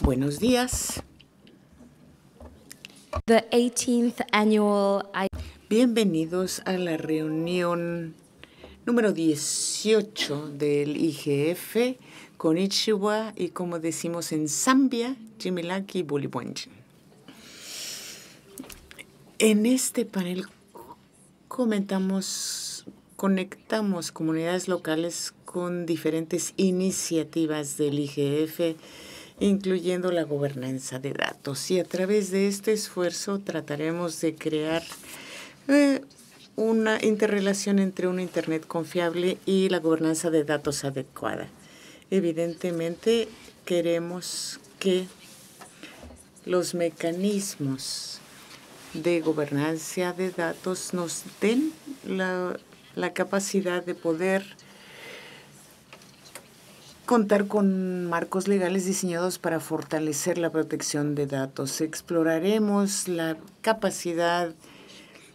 Buenos días. The 18th annual Bienvenidos a la reunión número 18 del IGF con Ichiwa y como decimos en Zambia, Jimilaki Bulibwenji. En este panel comentamos, conectamos comunidades locales con diferentes iniciativas del IGF, incluyendo la gobernanza de datos. Y a través de este esfuerzo trataremos de crear eh, una interrelación entre un Internet confiable y la gobernanza de datos adecuada. Evidentemente, queremos que los mecanismos de gobernanza de datos nos den la capacidad de poder contar con marcos legales diseñados para fortalecer la protección de datos. Exploraremos la capacidad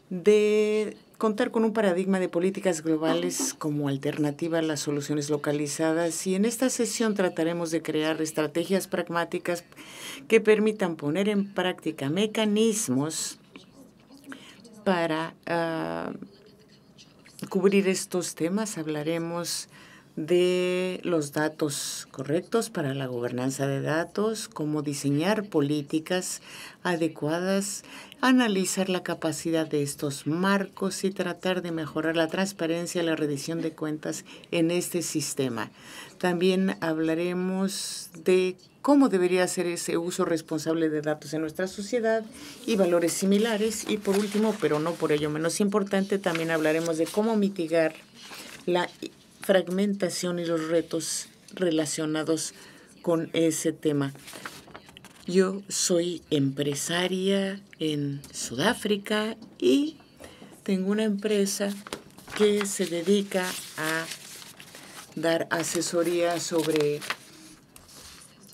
de contar con un paradigma de políticas globales como alternativa a las soluciones localizadas y en esta sesión trataremos de crear estrategias pragmáticas que permitan poner en práctica mecanismos para ah, cubrir estos temas. Hablaremos de los datos correctos para la gobernanza de datos, cómo diseñar políticas adecuadas, analizar la capacidad de estos marcos y tratar de mejorar la transparencia y la rendición de cuentas en este sistema. También hablaremos de cómo debería ser ese uso responsable de datos en nuestra sociedad y valores similares. Y por último, pero no por ello menos importante, también hablaremos de cómo mitigar la fragmentación y los retos relacionados con ese tema. Yo soy empresaria en Sudáfrica y tengo una empresa que se dedica a dar asesoría sobre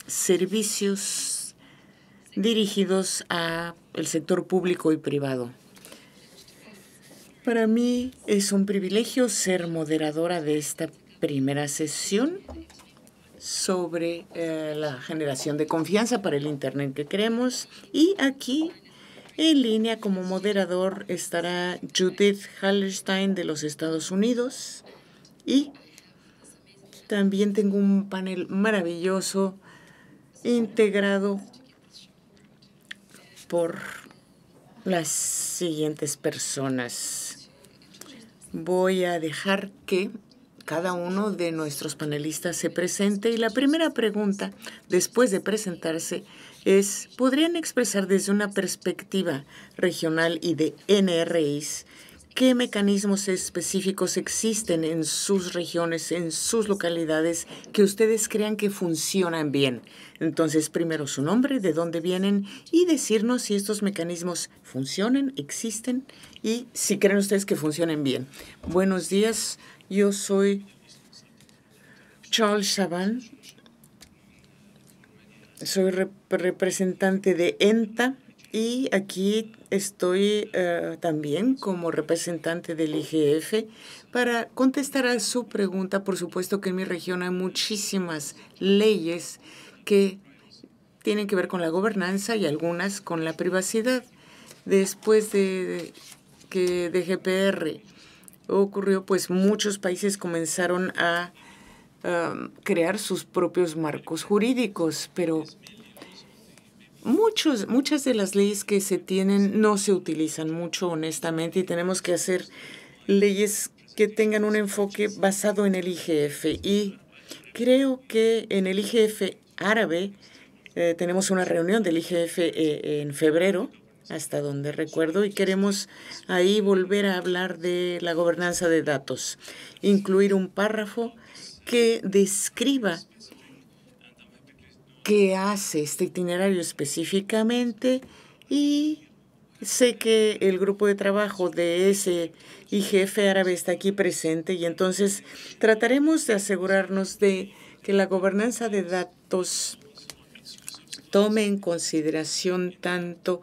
servicios dirigidos a el sector público y privado. Para mí es un privilegio ser moderadora de esta primera sesión sobre eh, la generación de confianza para el Internet que creemos. Y aquí en línea como moderador estará Judith Hallerstein de los Estados Unidos. Y también tengo un panel maravilloso integrado por las siguientes personas voy a dejar que cada uno de nuestros panelistas se presente y la primera pregunta, después de presentarse, es, ¿podrían expresar desde una perspectiva regional y de NRIs qué mecanismos específicos existen en sus regiones, en sus localidades, que ustedes crean que funcionan bien. Entonces, primero su nombre, de dónde vienen y decirnos si estos mecanismos funcionan, existen y si creen ustedes que funcionen bien. Buenos días, yo soy Charles Chaban. Soy representante de ENTA y aquí estoy eh, también como representante del IGF para contestar a su pregunta. Por supuesto que en mi región hay muchísimas leyes que tienen que ver con la gobernanza y algunas con la privacidad. Después de que de GPR ocurrió, pues muchos países comenzaron a um, crear sus propios marcos jurídicos, pero Muchos, muchas de las leyes que se tienen no se utilizan mucho, honestamente, y tenemos que hacer leyes que tengan un enfoque basado en el IGF. Y creo que en el IGF árabe eh, tenemos una reunión del IGF eh, en febrero, hasta donde recuerdo, y queremos ahí volver a hablar de la gobernanza de datos, incluir un párrafo que describa qué hace este itinerario específicamente y sé que el grupo de trabajo de ese IGF árabe está aquí presente y entonces trataremos de asegurarnos de que la gobernanza de datos tome en consideración tanto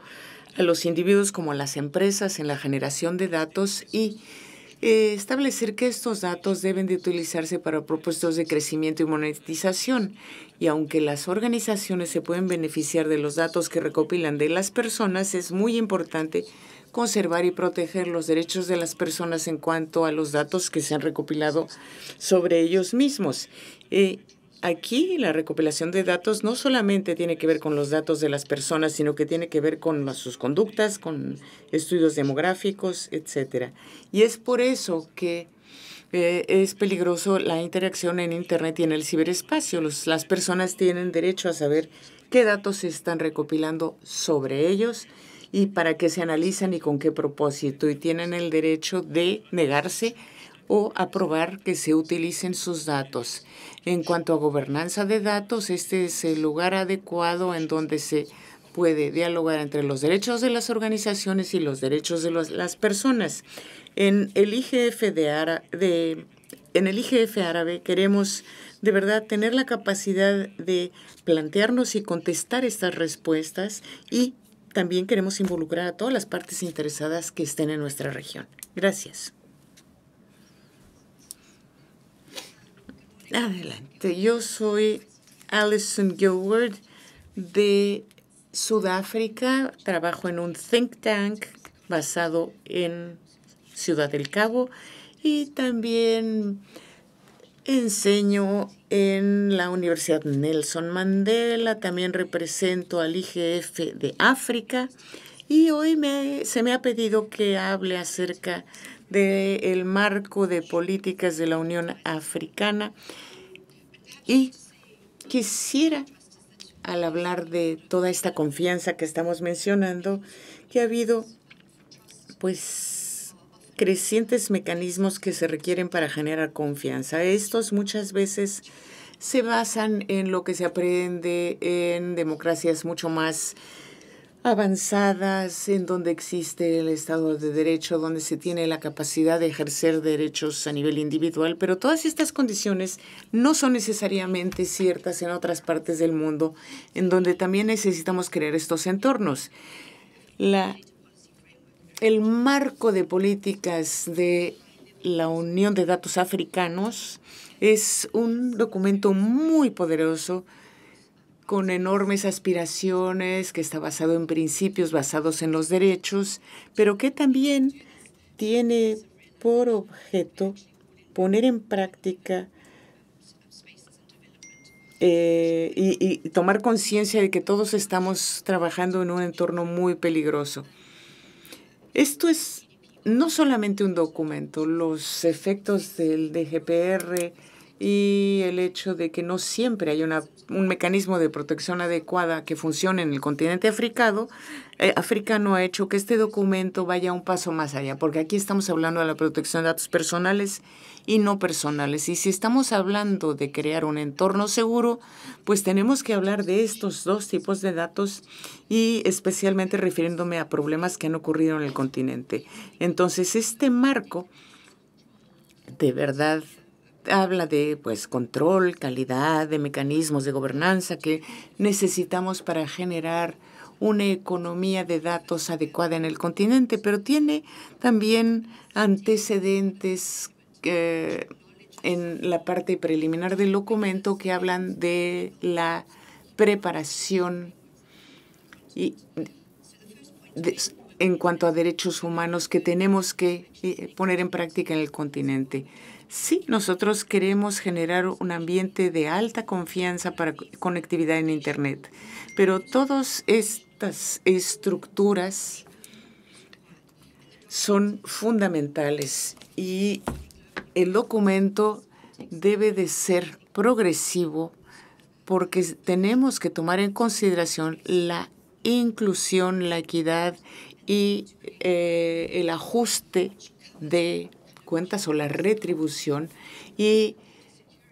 a los individuos como a las empresas en la generación de datos y eh, establecer que estos datos deben de utilizarse para propósitos de crecimiento y monetización. Y aunque las organizaciones se pueden beneficiar de los datos que recopilan de las personas, es muy importante conservar y proteger los derechos de las personas en cuanto a los datos que se han recopilado sobre ellos mismos. Eh, Aquí la recopilación de datos no solamente tiene que ver con los datos de las personas, sino que tiene que ver con sus conductas, con estudios demográficos, etcétera. Y es por eso que eh, es peligroso la interacción en Internet y en el ciberespacio. las personas tienen derecho a saber qué datos se están recopilando sobre ellos y para qué se analizan y con qué propósito. Y tienen el derecho de negarse o aprobar que se utilicen sus datos. En cuanto a gobernanza de datos, este es el lugar adecuado en donde se puede dialogar entre los derechos de las organizaciones y los derechos de las personas. En el IGF de en el IGF árabe queremos de verdad tener la capacidad de plantearnos y contestar estas respuestas y también queremos involucrar a todas las partes interesadas que estén en nuestra región. Gracias. Adelante, yo soy Alison Gilward de Sudáfrica, trabajo en un think tank basado en Ciudad del Cabo y también enseño en la Universidad Nelson Mandela, también represento al IGF de África y hoy se me ha pedido que hable acerca del marco de políticas de la Unión Africana. Y quisiera, al hablar de toda esta confianza que estamos mencionando, que ha habido pues crecientes mecanismos que se requieren para generar confianza. Estos muchas veces se basan en lo que se aprende en democracias mucho más avanzadas, en donde existe el Estado de Derecho, donde se tiene la capacidad de ejercer derechos a nivel individual, pero todas estas condiciones no son necesariamente ciertas en otras partes del mundo, en donde también necesitamos crear estos entornos. el marco de políticas de la Unión de Datos Africanos es un documento muy poderoso con enormes aspiraciones, que está basado en principios basados en los derechos, pero que también tiene por objeto poner en práctica eh, y, y tomar conciencia de que todos estamos trabajando en un entorno muy peligroso. Esto es no solamente un documento, los efectos del DGPR y el hecho de que no siempre hay un mecanismo de protección adecuada que funcione en el continente africano, eh, africano ha hecho que este documento vaya un paso más allá, porque aquí estamos hablando de la protección de datos personales y no personales. Y si estamos hablando de crear un entorno seguro, pues tenemos que hablar de estos dos tipos de datos y especialmente refiriéndome a problemas que han ocurrido en el continente. Entonces, este marco de verdad habla de pues control, calidad, de mecanismos de gobernanza que necesitamos para generar una economía de datos adecuada en el continente, pero tiene también antecedentes eh, en la parte preliminar del documento que hablan de la preparación y en cuanto a derechos humanos que tenemos que eh, poner en práctica en el continente. Sí, nosotros queremos generar un ambiente de alta confianza para conectividad en Internet, pero todas estas estructuras son fundamentales y el documento debe de ser progresivo porque tenemos que tomar en consideración la inclusión, la equidad y eh, el ajuste de cuentas o la retribución. Y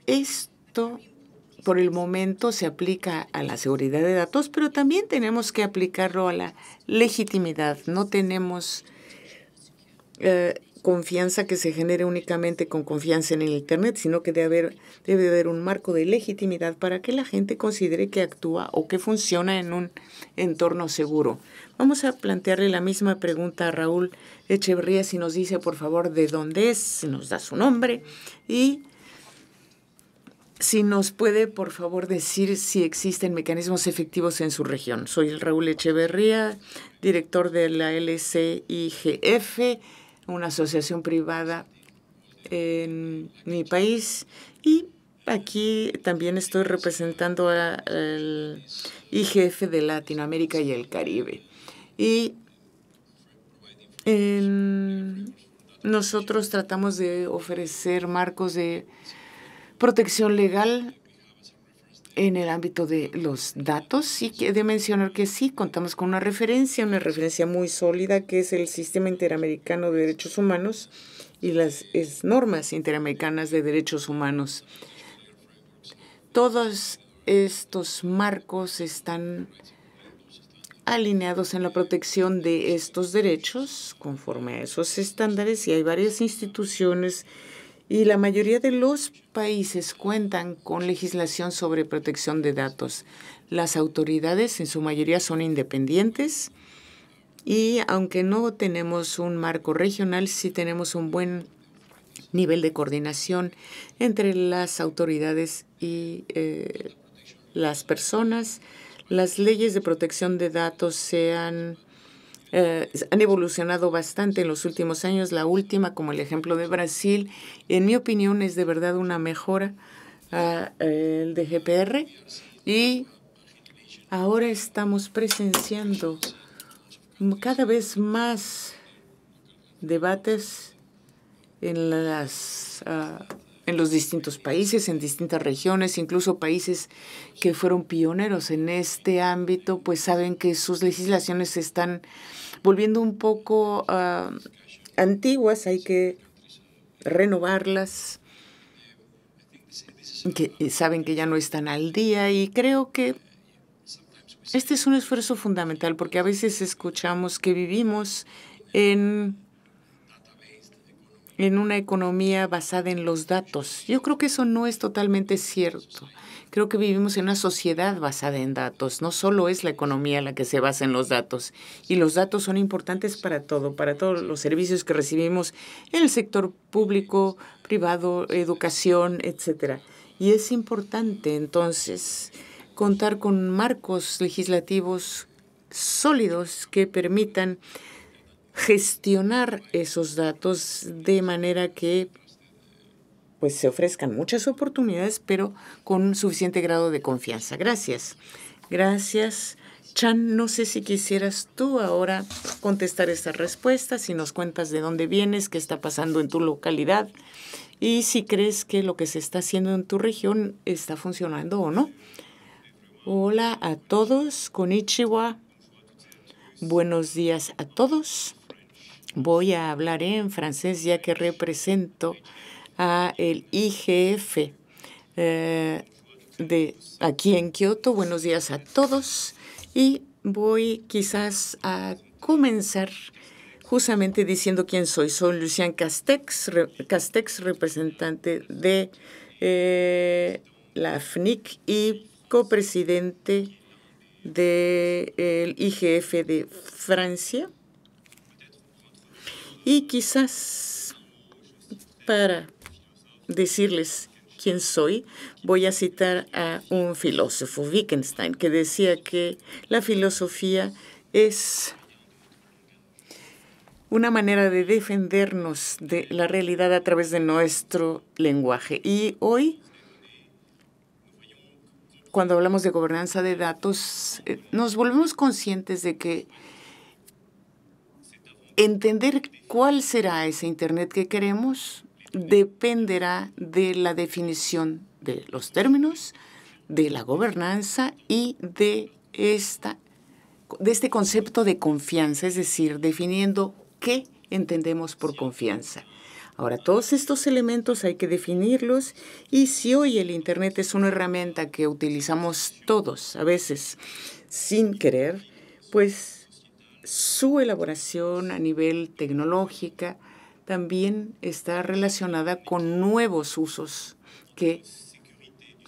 esto por el momento se aplica a la seguridad de datos, pero también tenemos que aplicarlo a la legitimidad. No tenemos eh, confianza que se genere únicamente con confianza en el Internet, sino que debe haber, debe haber un marco de legitimidad para que la gente considere que actúa o que funciona en un entorno seguro. Vamos a plantearle la misma pregunta a Raúl Echeverría si nos dice, por favor, de dónde es, si nos da su nombre y si nos puede, por favor, decir si existen mecanismos efectivos en su región. Soy Raúl Echeverría, director de la LCIGF, una asociación privada en mi país y aquí también estoy representando al IGF de Latinoamérica y el Caribe. Y em, nosotros tratamos de ofrecer marcos de protección legal en el ámbito de los datos y he de mencionar que sí, contamos con una referencia, una referencia muy sólida que es el Sistema Interamericano de Derechos Humanos y las normas interamericanas de derechos humanos. Todos estos marcos están alineados en la protección de estos derechos conforme a esos estándares y hay varias instituciones y la mayoría de los países cuentan con legislación sobre protección de datos. Las autoridades en su mayoría son independientes y aunque no tenemos un marco regional, sí tenemos un buen nivel de coordinación entre las autoridades y eh, las personas las leyes de protección de datos se eh, han, evolucionado bastante en los últimos años. La última, como el ejemplo de Brasil, en mi opinión es de verdad una mejora al ah, el GPR. y ahora estamos presenciando cada vez más debates en las ah, en los distintos países, en distintas regiones, incluso países que fueron pioneros en este ámbito, pues saben que sus legislaciones se están volviendo un poco ah, antiguas, hay que renovarlas, saben que ya no están al día y creo que este es un esfuerzo fundamental porque a veces escuchamos que vivimos en en una economía basada en los datos. Yo creo que eso no es totalmente cierto. Creo que vivimos en una sociedad basada en datos. No solo es la economía la que se basa en los datos. Y los datos son importantes para todo, para todos los servicios que recibimos en el sector público, privado, educación, etcétera. Y es importante entonces contar con marcos legislativos sólidos que permitan gestionar esos datos de manera que pues se ofrezcan muchas oportunidades, pero con un suficiente grado de confianza. Gracias. Gracias. Chan, no sé si quisieras tú ahora contestar esta respuesta, si nos cuentas de dónde vienes, qué está pasando en tu localidad y si crees que lo que se está haciendo en tu región está funcionando o no. Hola a todos, Konichiwa. Buenos días a todos. Voy a hablar en francés ya que represento a el IGF eh, de aquí en Kioto. Buenos días a todos y voy quizás a comenzar justamente diciendo quién soy. Soy Lucian Castex, Castex representante de eh, la FNIC y copresidente del eh, IGF de Francia. Y quizás para decirles quién soy, voy a citar a un filósofo, Wittgenstein, que decía que la filosofía es una manera de defendernos de la realidad a través de nuestro lenguaje. Y hoy, cuando hablamos de gobernanza de datos, eh, nos volvemos conscientes de que Entender cuál será ese Internet que queremos dependerá de la definición de los términos, de la gobernanza y de, esta, de este concepto de confianza, es decir, definiendo qué entendemos por confianza. Ahora, todos estos elementos hay que definirlos y si hoy el Internet es una herramienta que utilizamos todos, a veces sin querer, pues su elaboración a nivel tecnológica también está relacionada con nuevos usos que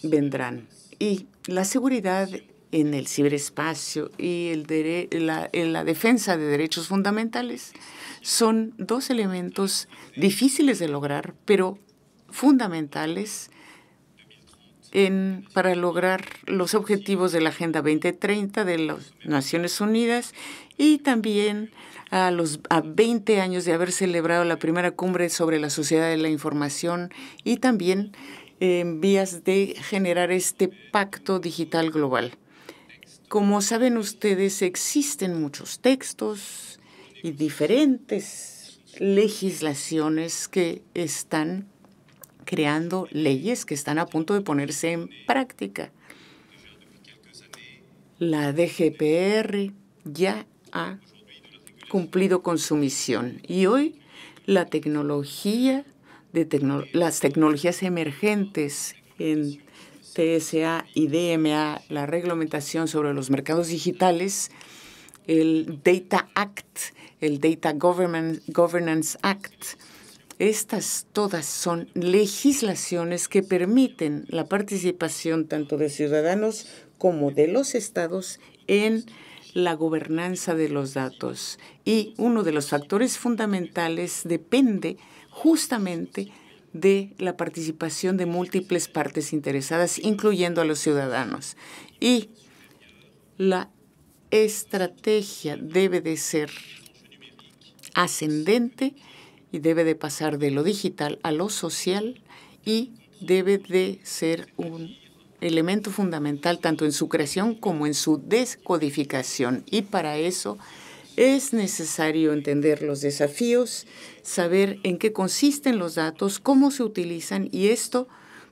vendrán. Y la seguridad en el ciberespacio y en la defensa de derechos fundamentales son dos elementos difíciles de lograr, pero fundamentales en, para lograr los objetivos de la Agenda 2030 de las Naciones Unidas y también a los a 20 años de haber celebrado la primera cumbre sobre la sociedad de la información y también en vías de generar este pacto digital global. Como saben ustedes, existen muchos textos y diferentes legislaciones que están creando leyes que están a punto de ponerse en práctica. La DGPR ya ha cumplido con su misión y hoy la tecnología de las tecnologías emergentes en TSA y DMA, la reglamentación sobre los mercados digitales, el Data Act, el Data Governance Act, estas todas son legislaciones que permiten la participación tanto de ciudadanos como de los estados en la gobernanza de los datos. Y uno de los factores fundamentales depende justamente de la participación de múltiples partes interesadas, incluyendo a los ciudadanos. Y la estrategia debe de ser ascendente y debe de pasar de lo digital a lo social y debe de ser un elemento fundamental tanto en su creación como en su descodificación. Y para eso es necesario entender los desafíos, saber en qué consisten los datos, cómo se utilizan y esto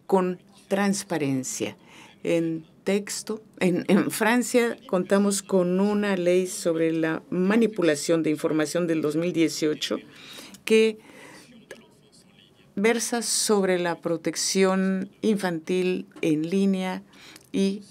con transparencia. En texto, en, Francia contamos con una ley sobre la manipulación de información del 2018 que versa sobre la protección infantil en línea y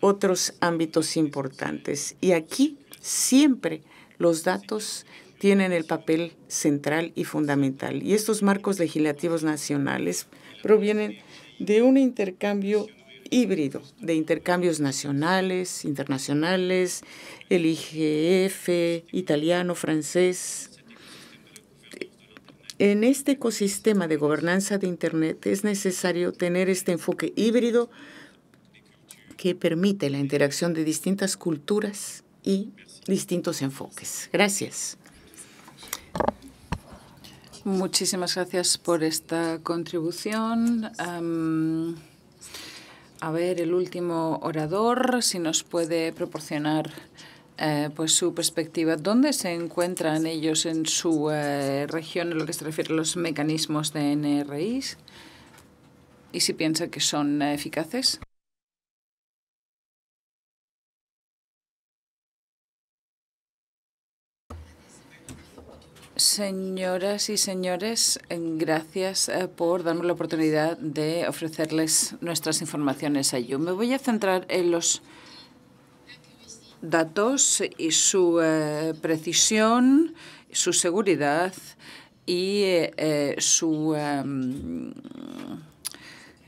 otros ámbitos importantes. Y aquí siempre los datos tienen el papel central y fundamental. Y estos marcos legislativos nacionales provienen de un intercambio híbrido de intercambios nacionales, internacionales, el IGF, italiano, francés, en este ecosistema de gobernanza de Internet es necesario tener este enfoque híbrido que permite la interacción de distintas culturas y distintos enfoques. Gracias. Muchísimas gracias por esta contribución. a ver, el último orador, si nos puede proporcionar eh, pues su perspectiva. ¿Dónde se encuentran ellos en su eh, región en lo que se refiere a los mecanismos de NRIs? ¿Y si piensa que son eh, eficaces? Señoras y señores, gracias por darme la oportunidad de ofrecerles nuestras informaciones a Me voy a centrar en los datos y su eh, precisión, su seguridad y eh, eh, su em,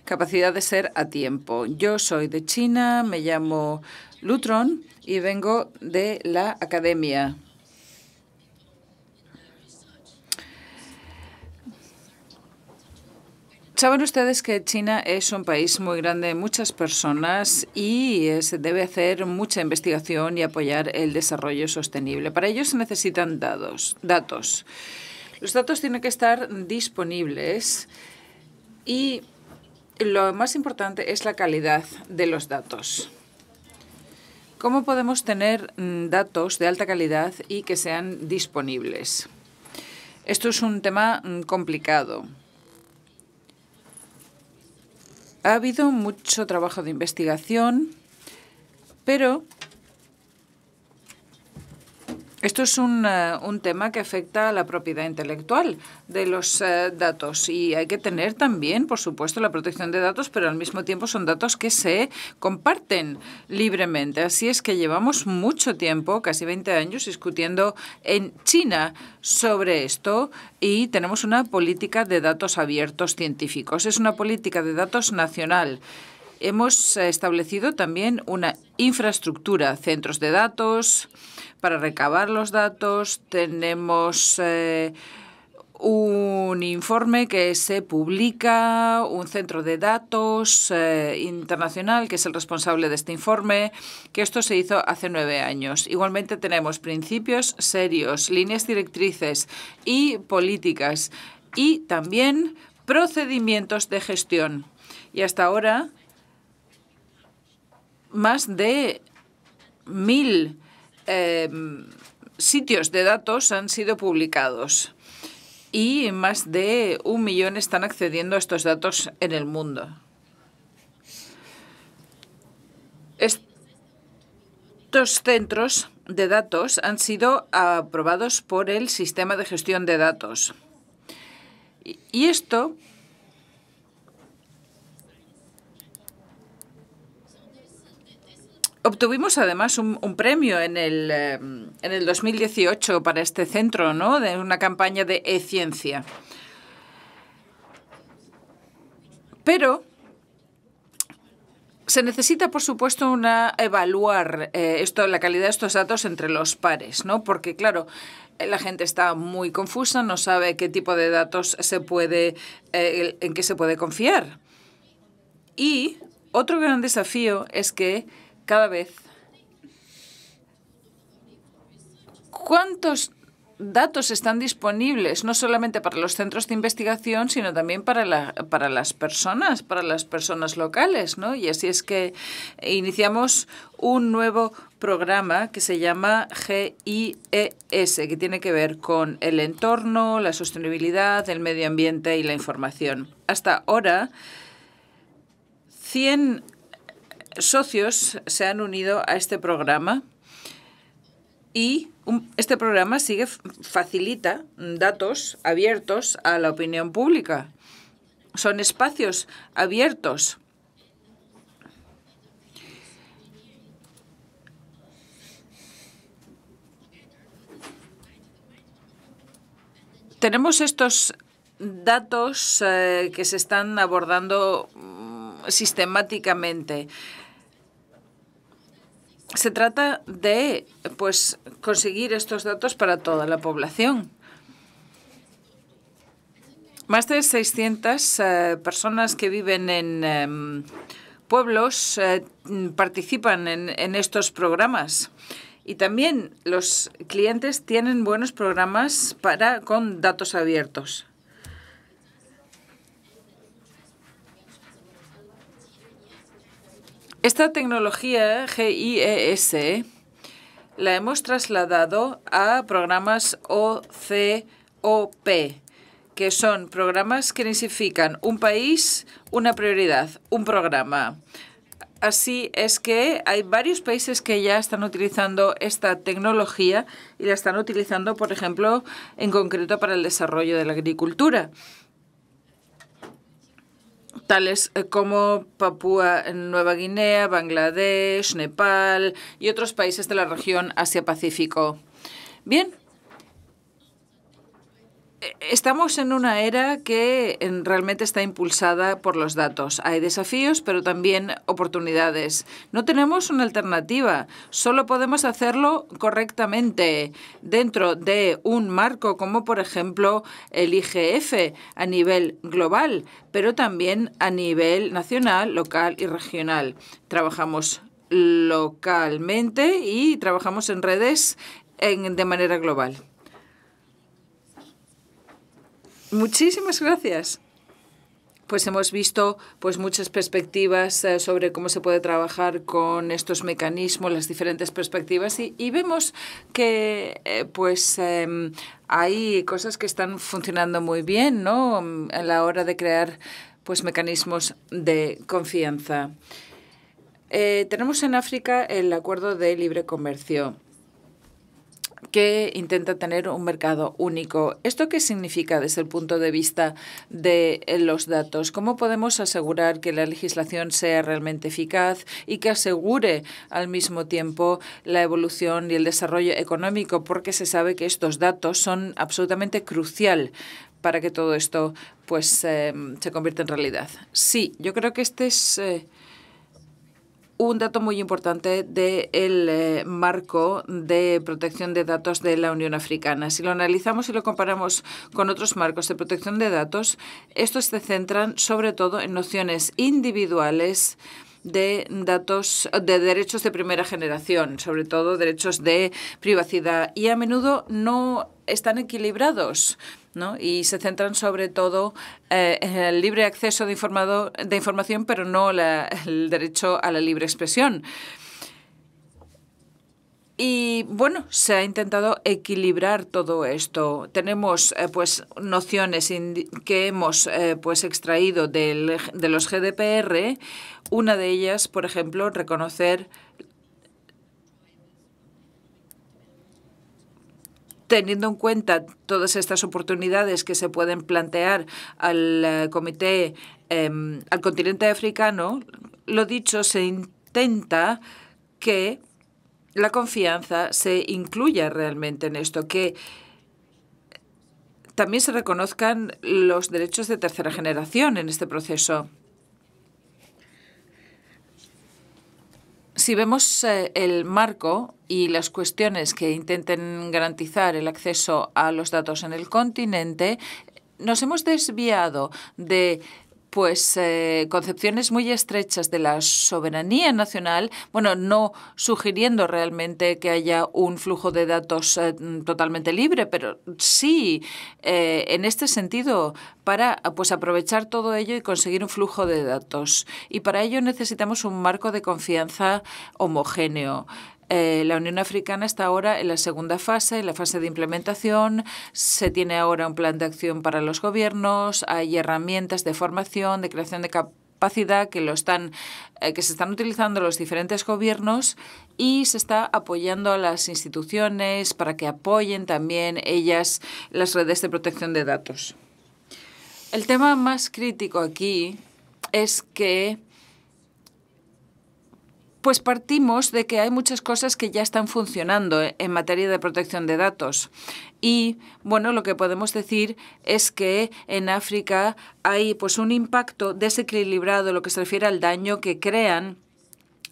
capacidad de ser a tiempo. Yo soy de China, me llamo Lutron y vengo de la academia. Saben ustedes que China es un país muy grande, muchas personas y se debe hacer mucha investigación y apoyar el desarrollo sostenible. Para ello se necesitan datos. Los datos tienen que estar disponibles y lo más importante es la calidad de los datos. ¿Cómo podemos tener mm, datos de alta calidad y que sean disponibles? Esto es un tema mm, complicado ha habido mucho trabajo de investigación, pero esto es eh, un, tema que afecta a la propiedad intelectual de los eh, datos y hay que tener también, por supuesto, la protección de datos, pero al mismo tiempo son datos que se comparten libremente. Así es que llevamos mucho tiempo, casi 20 años, discutiendo en China sobre esto y tenemos una política de datos abiertos científicos. Es una política de datos nacional Hemos establecido también una infraestructura, centros de datos para recabar los datos. Tenemos eh, un informe que se publica, un centro de datos eh, internacional que es el responsable de este informe, que esto se hizo hace nueve años. Igualmente tenemos principios serios, líneas directrices y políticas y también procedimientos de gestión. Y hasta ahora más de mil em, sitios de datos han sido publicados y más de un millón están accediendo a estos datos en el mundo. Estos centros de datos han sido aprobados por el Sistema de Gestión de Datos. Y esto Obtuvimos además un, premio en el, 2018 eh, para este centro, ¿no? De una campaña de e-ciencia. Pero se necesita, por supuesto, una evaluar eh, esto, la calidad de estos datos entre los pares, ¿no? Porque, claro, eh, la gente está muy confusa, no sabe qué tipo de datos se puede, en qué se puede confiar. Y otro gran desafío es que cada vez. ¿Cuántos datos están disponibles no solamente para los centros de investigación, sino también para, la, para las personas, para las personas locales, ¿no? Y así es que iniciamos un nuevo programa que se llama GIES, que tiene que ver con el entorno, la sostenibilidad, el medio ambiente y la información. Hasta ahora, 100 socios se han unido a este programa y este programa sigue facilita datos abiertos a la opinión pública. Son espacios abiertos. Tenemos estos datos eh, que se están abordando mm, sistemáticamente se trata de pues conseguir estos datos para toda la población. Más de 600 eh, personas que viven en em, pueblos eh, participan en, en, estos programas. Y también los clientes tienen buenos programas para, con datos abiertos. Esta tecnología GIES la hemos trasladado a programas OCOP, que son programas que significan un país, una prioridad, un programa. Así es que hay varios países que ya están utilizando esta tecnología y la están utilizando, por ejemplo, en concreto para el desarrollo de la agricultura tales eh, como Papúa Nueva Guinea, Bangladesh, Nepal y otros países de la región Asia-Pacífico. Bien, Estamos en una era que realmente está impulsada por los datos. Hay desafíos, pero también oportunidades. No tenemos una alternativa. Solo podemos hacerlo correctamente dentro de un marco como, por ejemplo, el IGF a nivel global, pero también a nivel nacional, local y regional. Trabajamos localmente y trabajamos en redes de manera global. Muchísimas gracias. Pues hemos visto pues muchas perspectivas eh, sobre cómo se puede trabajar con estos mecanismos, las diferentes perspectivas y, vemos que eh, pues em, hay cosas que están funcionando muy bien, ¿no? A la hora de crear pues mecanismos de confianza. Eh, tenemos en África el acuerdo de libre comercio que intenta tener un mercado único. ¿Esto qué significa desde el punto de vista de eh, los datos? ¿Cómo podemos asegurar que la legislación sea realmente eficaz y que asegure al mismo tiempo la evolución y el desarrollo económico? Porque se sabe que estos datos son absolutamente crucial para que todo esto pues eh, se convierta en realidad. Sí, yo creo que este es eh, un dato muy importante del eh, marco de protección de datos de la Unión Africana. Si lo analizamos y lo comparamos con otros marcos de protección de datos, estos se centran sobre todo en nociones individuales de datos de derechos de primera generación, sobre todo derechos de privacidad y a menudo no están equilibrados ¿no? y se centran sobre todo eh, en el libre acceso de, información, pero no el derecho a la libre expresión. Y bueno, se ha intentado equilibrar todo esto. Tenemos eh, pues nociones que hemos eh, pues extraído de los GDPR. Una de ellas, por ejemplo, reconocer teniendo en cuenta todas estas oportunidades que se pueden plantear al eh, comité, em, al continente africano, lo dicho, se intenta que la confianza se incluya realmente en esto, que también se reconozcan los derechos de tercera generación en este proceso. si vemos eh, el marco y las cuestiones que intenten garantizar el acceso a los datos en el continente, nos hemos desviado de pues eh, concepciones muy estrechas de la soberanía nacional, bueno, no sugiriendo realmente que haya un flujo de datos eh, totalmente libre, pero sí eh, en este sentido para pues aprovechar todo ello y conseguir un flujo de datos. Y para ello necesitamos un marco de confianza homogéneo. Eh, la Unión Africana está ahora en la segunda fase, en la fase de implementación. Se tiene ahora un plan de acción para los gobiernos, hay herramientas de formación, de creación de capacidad que lo están eh, que se están utilizando los diferentes gobiernos y se está apoyando a las instituciones para que apoyen también ellas las redes de protección de datos. El tema más crítico aquí es que pues partimos de que hay muchas cosas que ya están funcionando eh, en materia de protección de datos. Y bueno, lo que podemos decir es que en África hay pues un impacto desequilibrado lo que se refiere al daño que crean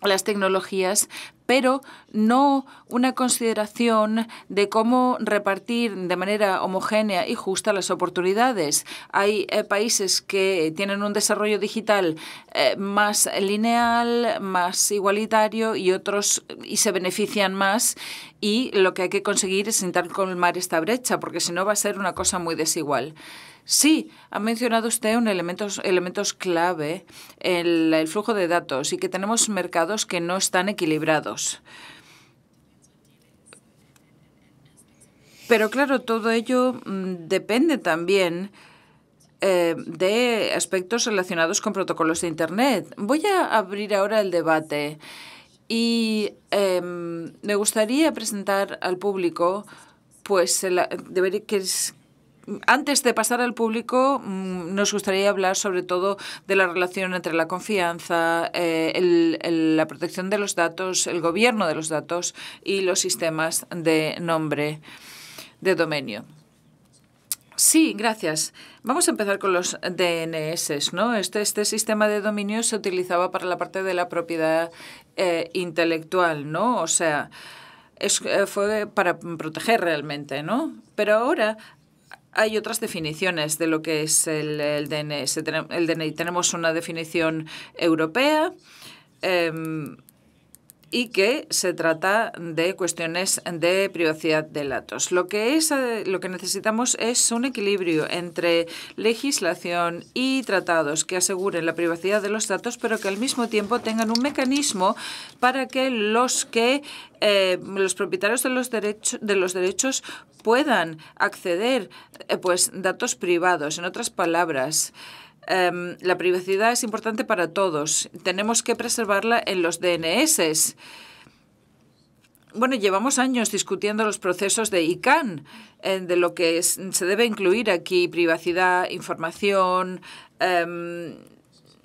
las tecnologías, pero no una consideración de cómo repartir de manera homogénea y justa las oportunidades. Hay eh, países que tienen un desarrollo digital eh, más lineal, más igualitario y otros y se benefician más y lo que hay que conseguir es intentar colmar esta brecha porque si no va a ser una cosa muy desigual. Sí, ha mencionado usted un elemento elementos clave, en el flujo de datos, y que tenemos mercados que no están equilibrados. Pero claro, todo ello mm, depende también eh, de aspectos relacionados con protocolos de Internet. Voy a abrir ahora el debate y em, me gustaría presentar al público pues debería que, es, antes de pasar al público, mm, nos gustaría hablar sobre todo de la relación entre la confianza, eh, la protección de los datos, el gobierno de los datos y los sistemas de nombre de dominio. Sí, gracias. Vamos a empezar con los DNS, ¿no? Este, este sistema de dominio se utilizaba para la parte de la propiedad eh, intelectual, ¿no? O sea, es, eh, fue para proteger realmente, ¿no? Pero ahora hay otras definiciones de lo que es el, el, DNI. Tenemos una definición europea. Em, y que se trata de cuestiones de privacidad de datos. Lo que, es, eh, lo que necesitamos es un equilibrio entre legislación y tratados que aseguren la privacidad de los datos, pero que al mismo tiempo tengan un mecanismo para que los que eh, los propietarios de los, derechos de los derechos puedan acceder eh, pues datos privados, en otras palabras, Em, la privacidad es importante para todos. Tenemos que preservarla en los DNS. Bueno, llevamos años discutiendo los procesos de ICANN, eh, de lo que se debe incluir aquí, privacidad, información. Em,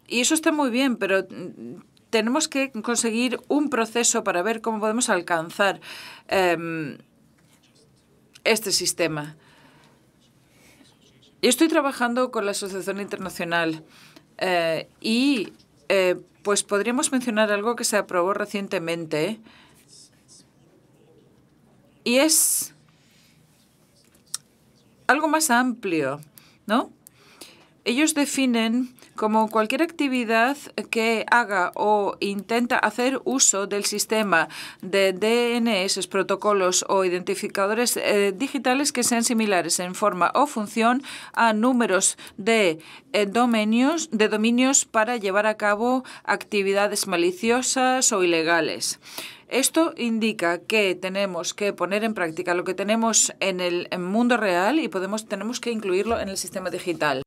y eso está muy bien, pero mm, tenemos que conseguir un proceso para ver cómo podemos alcanzar em, este sistema. Yo estoy trabajando con la Asociación Internacional eh, y eh, pues podríamos mencionar algo que se aprobó recientemente y es algo más amplio, ¿no? Ellos definen como cualquier actividad que haga o intenta hacer uso del sistema de DNS, protocolos o identificadores eh, digitales que sean similares en forma o función a números de eh, dominios, de dominios para llevar a cabo actividades maliciosas o ilegales. Esto indica que tenemos que poner en práctica lo que tenemos en el mundo real y podemos, tenemos que incluirlo en el sistema digital.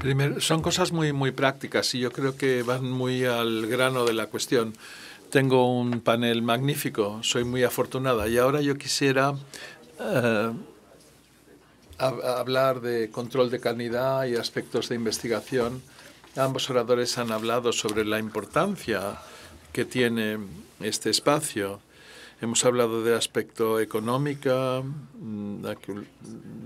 Primero, son cosas muy, muy prácticas y yo creo que van muy al grano de la cuestión. Tengo un panel magnífico, soy muy afortunada y ahora yo quisiera eh, hablar de control de calidad y aspectos de investigación. Ambos oradores han hablado sobre la importancia que tiene este espacio. Hemos hablado de aspecto económico, mm,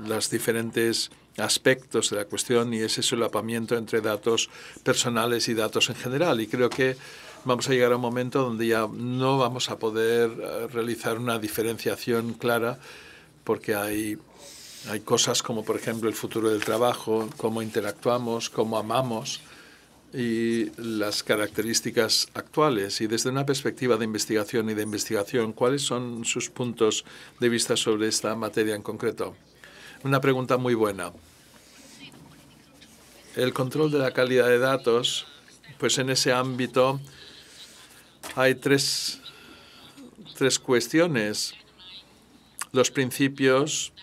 las diferentes aspectos de la cuestión y ese solapamiento entre datos personales y datos en general. Y creo que vamos a llegar a un momento donde ya no vamos a poder eh, realizar una diferenciación clara porque hay, hay cosas como, por ejemplo, el futuro del trabajo, cómo interactuamos, cómo amamos y las características actuales y desde una perspectiva de investigación y de investigación, ¿cuáles son sus puntos de vista sobre esta materia en concreto? Una pregunta muy buena. El control de la calidad de datos, pues en ese ámbito hay tres, cuestiones. Los principios,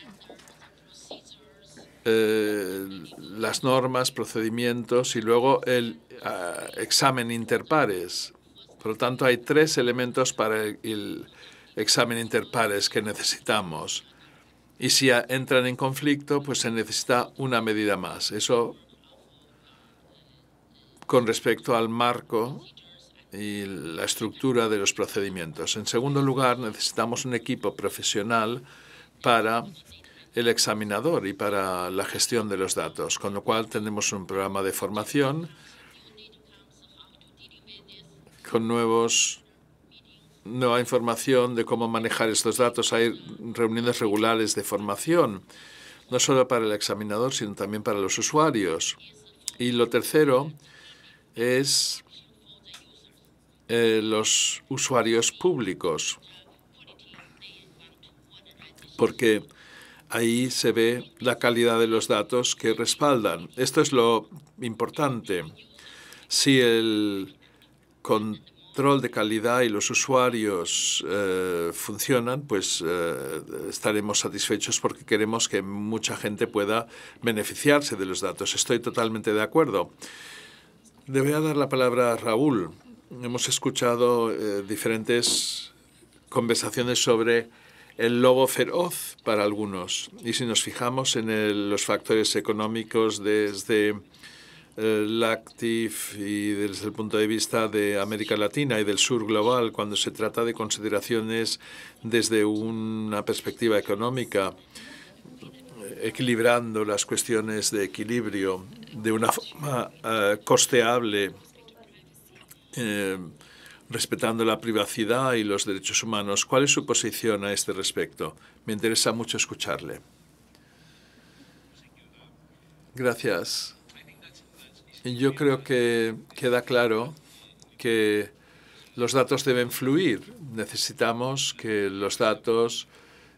eh, las normas, procedimientos y luego el ah, examen interpares. Por lo tanto, hay tres elementos para el examen interpares que necesitamos. Y si entran en conflicto, pues se necesita una medida más. Eso con respecto al marco y la estructura de los procedimientos. En segundo lugar, necesitamos un equipo profesional para el examinador y para la gestión de los datos, con lo cual tenemos un programa de formación con nuevos no hay información de cómo manejar estos datos. Hay reuniones regulares de formación, no solo para el examinador, sino también para los usuarios. Y lo tercero es eh, los usuarios públicos, porque ahí se ve la calidad de los datos que respaldan. Esto es lo importante. Si el control de calidad y los usuarios eh, funcionan, pues eh, estaremos satisfechos porque queremos que mucha gente pueda beneficiarse de los datos. Estoy totalmente de acuerdo. Le voy a dar la palabra a Raúl. Hemos escuchado eh, diferentes conversaciones sobre el lobo feroz para algunos. Y si nos fijamos en los factores económicos desde eh, LACTIF y desde el punto de vista de América Latina y del sur global cuando se trata de consideraciones desde una perspectiva económica, equilibrando las cuestiones de equilibrio de una forma eh, costeable, eh, respetando la privacidad y los derechos humanos. ¿Cuál es su posición a este respecto? Me interesa mucho escucharle. Gracias. Yo creo que queda claro que los datos deben fluir. Necesitamos que los datos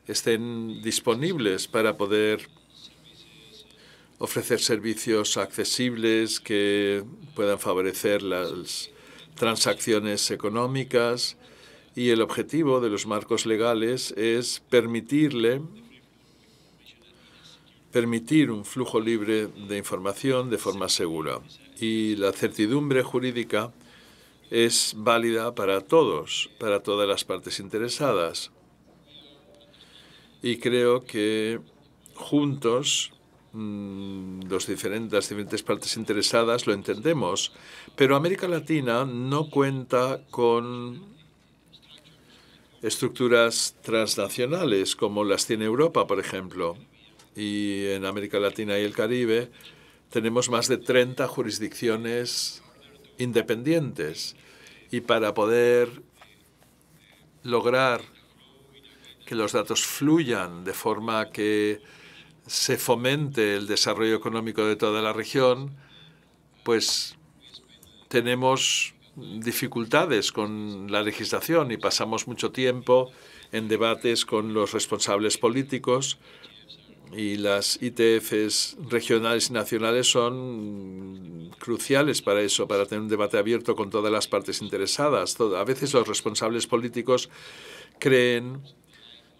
estén disponibles para poder ofrecer servicios accesibles que puedan favorecer las transacciones económicas y el objetivo de los marcos legales es permitirle permitir un flujo libre de información de forma segura y la certidumbre jurídica es válida para todos, para todas las partes interesadas. Y creo que juntos, mm, las diferentes partes interesadas, lo entendemos. Pero América Latina no cuenta con estructuras transnacionales como las tiene Europa, por ejemplo. Y en América Latina y el Caribe, tenemos más de 30 jurisdicciones independientes y para poder lograr que los datos fluyan de forma que se fomente el desarrollo económico de toda la región, pues tenemos dificultades con la legislación y pasamos mucho tiempo en debates con los responsables políticos y las ITFs regionales y nacionales son cruciales para eso, para tener un debate abierto con todas las partes interesadas. A veces los responsables políticos creen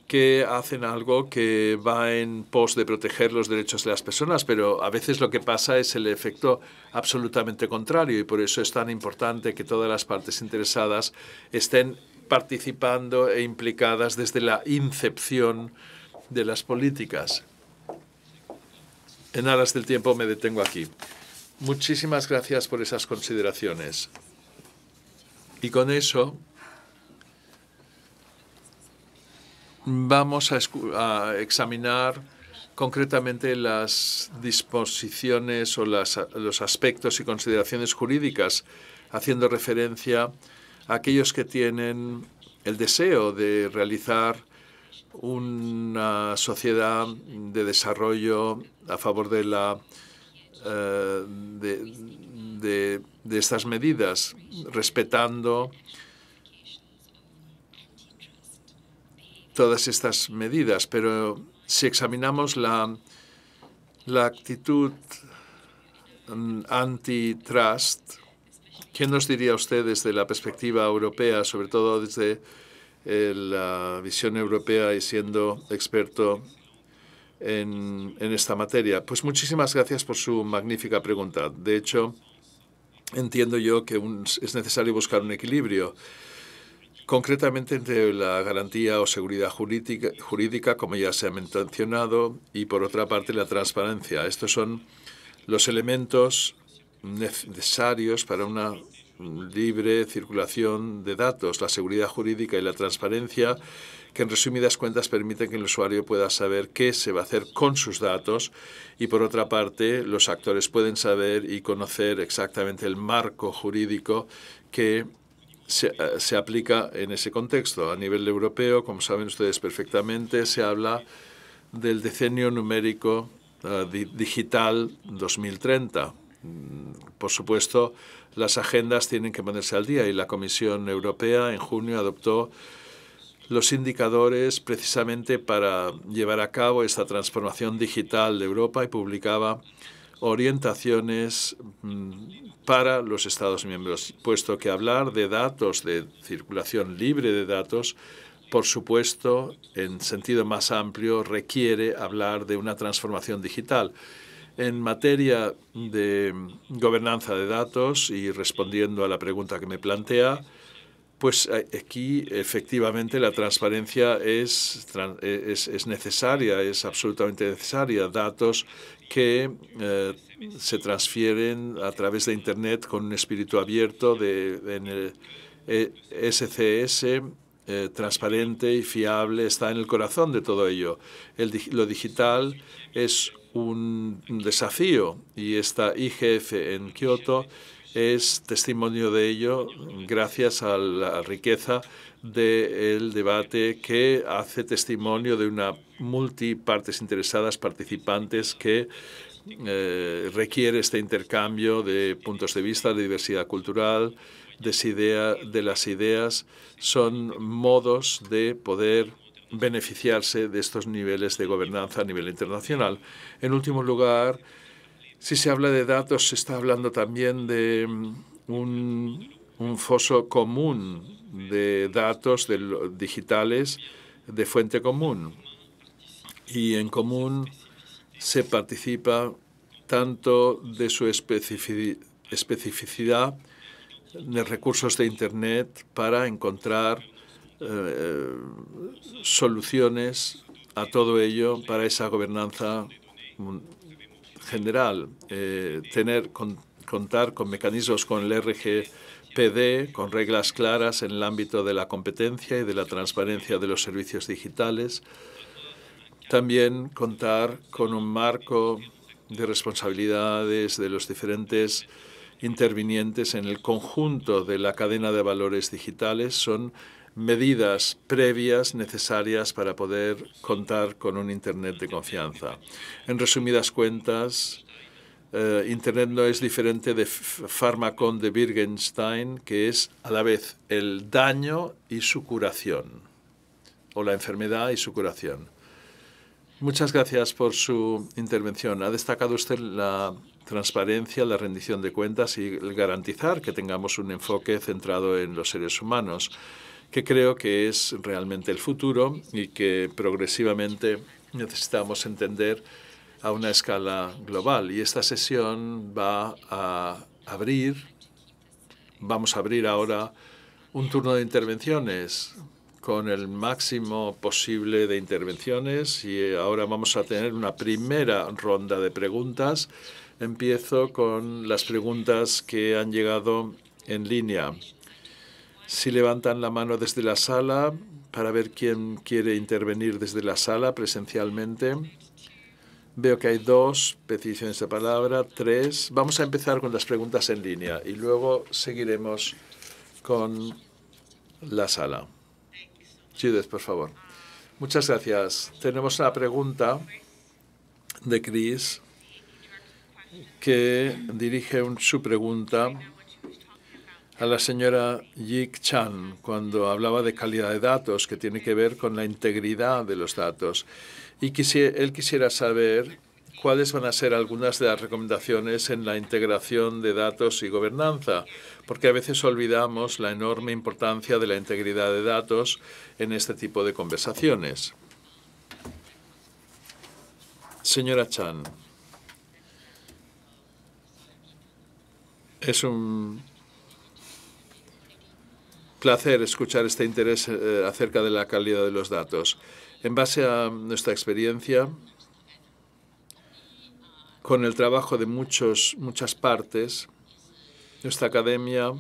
que hacen algo que va en pos de proteger los derechos de las personas, pero a veces lo que pasa es el efecto absolutamente contrario y por eso es tan importante que todas las partes interesadas estén participando e implicadas desde la incepción de las políticas. En aras del tiempo me detengo aquí. Muchísimas gracias por esas consideraciones. Y con eso vamos a, examinar concretamente las disposiciones o los aspectos y consideraciones jurídicas, haciendo referencia a aquellos que tienen el deseo de realizar una sociedad de desarrollo a favor de la eh, de, estas medidas, respetando todas estas medidas. Pero si examinamos la, la actitud mm, antitrust, ¿qué nos diría usted desde la perspectiva europea, sobre todo desde eh, la visión europea y siendo experto en, esta materia? Pues muchísimas gracias por su magnífica pregunta. De hecho, entiendo yo que es necesario buscar un equilibrio concretamente entre la garantía o seguridad jurídica, como ya se ha mencionado, y por otra parte la transparencia. Estos son los elementos necesarios para una libre circulación de datos, la seguridad jurídica y la transparencia, que en resumidas cuentas permiten que el usuario pueda saber qué se va a hacer con sus datos y por otra parte los actores pueden saber y conocer exactamente el marco jurídico que se, eh, aplica en ese contexto. A nivel europeo, como saben ustedes perfectamente, se habla del decenio numérico eh, digital 2030 Mm, por supuesto, las agendas tienen que ponerse al día y la Comisión Europea en junio adoptó los indicadores precisamente para llevar a cabo esta transformación digital de Europa y publicaba orientaciones mm, para los Estados miembros, puesto que hablar de datos, de circulación libre de datos, por supuesto, en sentido más amplio, requiere hablar de una transformación digital. En materia de gobernanza de datos y respondiendo a la pregunta que me plantea, pues eh, aquí efectivamente la transparencia eh, es, es, necesaria, es absolutamente necesaria. Datos que eh, se transfieren a través de Internet con un espíritu abierto de, en SCS, transparente y fiable, está en el corazón de todo ello. lo digital es un desafío y esta IGF en Kioto es testimonio de ello gracias a la riqueza del debate que hace testimonio de una multipartes interesadas, participantes que eh, requiere este intercambio de puntos de vista, de diversidad cultural, de, idea, de las ideas. Son modos de poder beneficiarse de estos niveles de gobernanza a nivel internacional. En último lugar, si se habla de datos, se está hablando también de mm, un, foso común de datos digitales de fuente común. Y en común se participa tanto de su especificidad de recursos de Internet para encontrar eh, soluciones a todo ello para esa gobernanza general, eh, tener contar con mecanismos con el RGPD, con reglas claras en el ámbito de la competencia y de la transparencia de los servicios digitales. También contar con un marco de responsabilidades de los diferentes intervinientes en el conjunto de la cadena de valores digitales son medidas previas necesarias para poder contar con un Internet de confianza. En resumidas cuentas, eh, Internet no es diferente de Pharmacon de Wittgenstein, que es a la vez el daño y su curación, o la enfermedad y su curación. Muchas gracias por su intervención. Ha destacado usted la transparencia, la rendición de cuentas y garantizar que tengamos un enfoque centrado en los seres humanos que creo que es realmente el futuro y que progresivamente necesitamos entender a una escala global. Y esta sesión va a abrir, vamos a abrir ahora un turno de intervenciones con el máximo posible de intervenciones y ahora vamos a tener una primera ronda de preguntas. Empiezo con las preguntas que han llegado en línea. Si levantan la mano desde la sala para ver quién quiere intervenir desde la sala presencialmente. Veo que hay dos peticiones de palabra, tres. Vamos a empezar con las preguntas en línea y luego seguiremos con la sala. Judith, por favor. Muchas gracias. Tenemos una pregunta de Chris que dirige su pregunta a la señora Yik Chan cuando hablaba de calidad de datos, que tiene que ver con la integridad de los datos. Y él quisiera saber cuáles van a ser algunas de las recomendaciones en la integración de datos y gobernanza, porque a veces olvidamos la enorme importancia de la integridad de datos en este tipo de conversaciones. Señora Chan, es un placer escuchar este interés eh, acerca de la calidad de los datos. En base a nuestra experiencia, con el trabajo de muchos, muchas partes, nuestra academia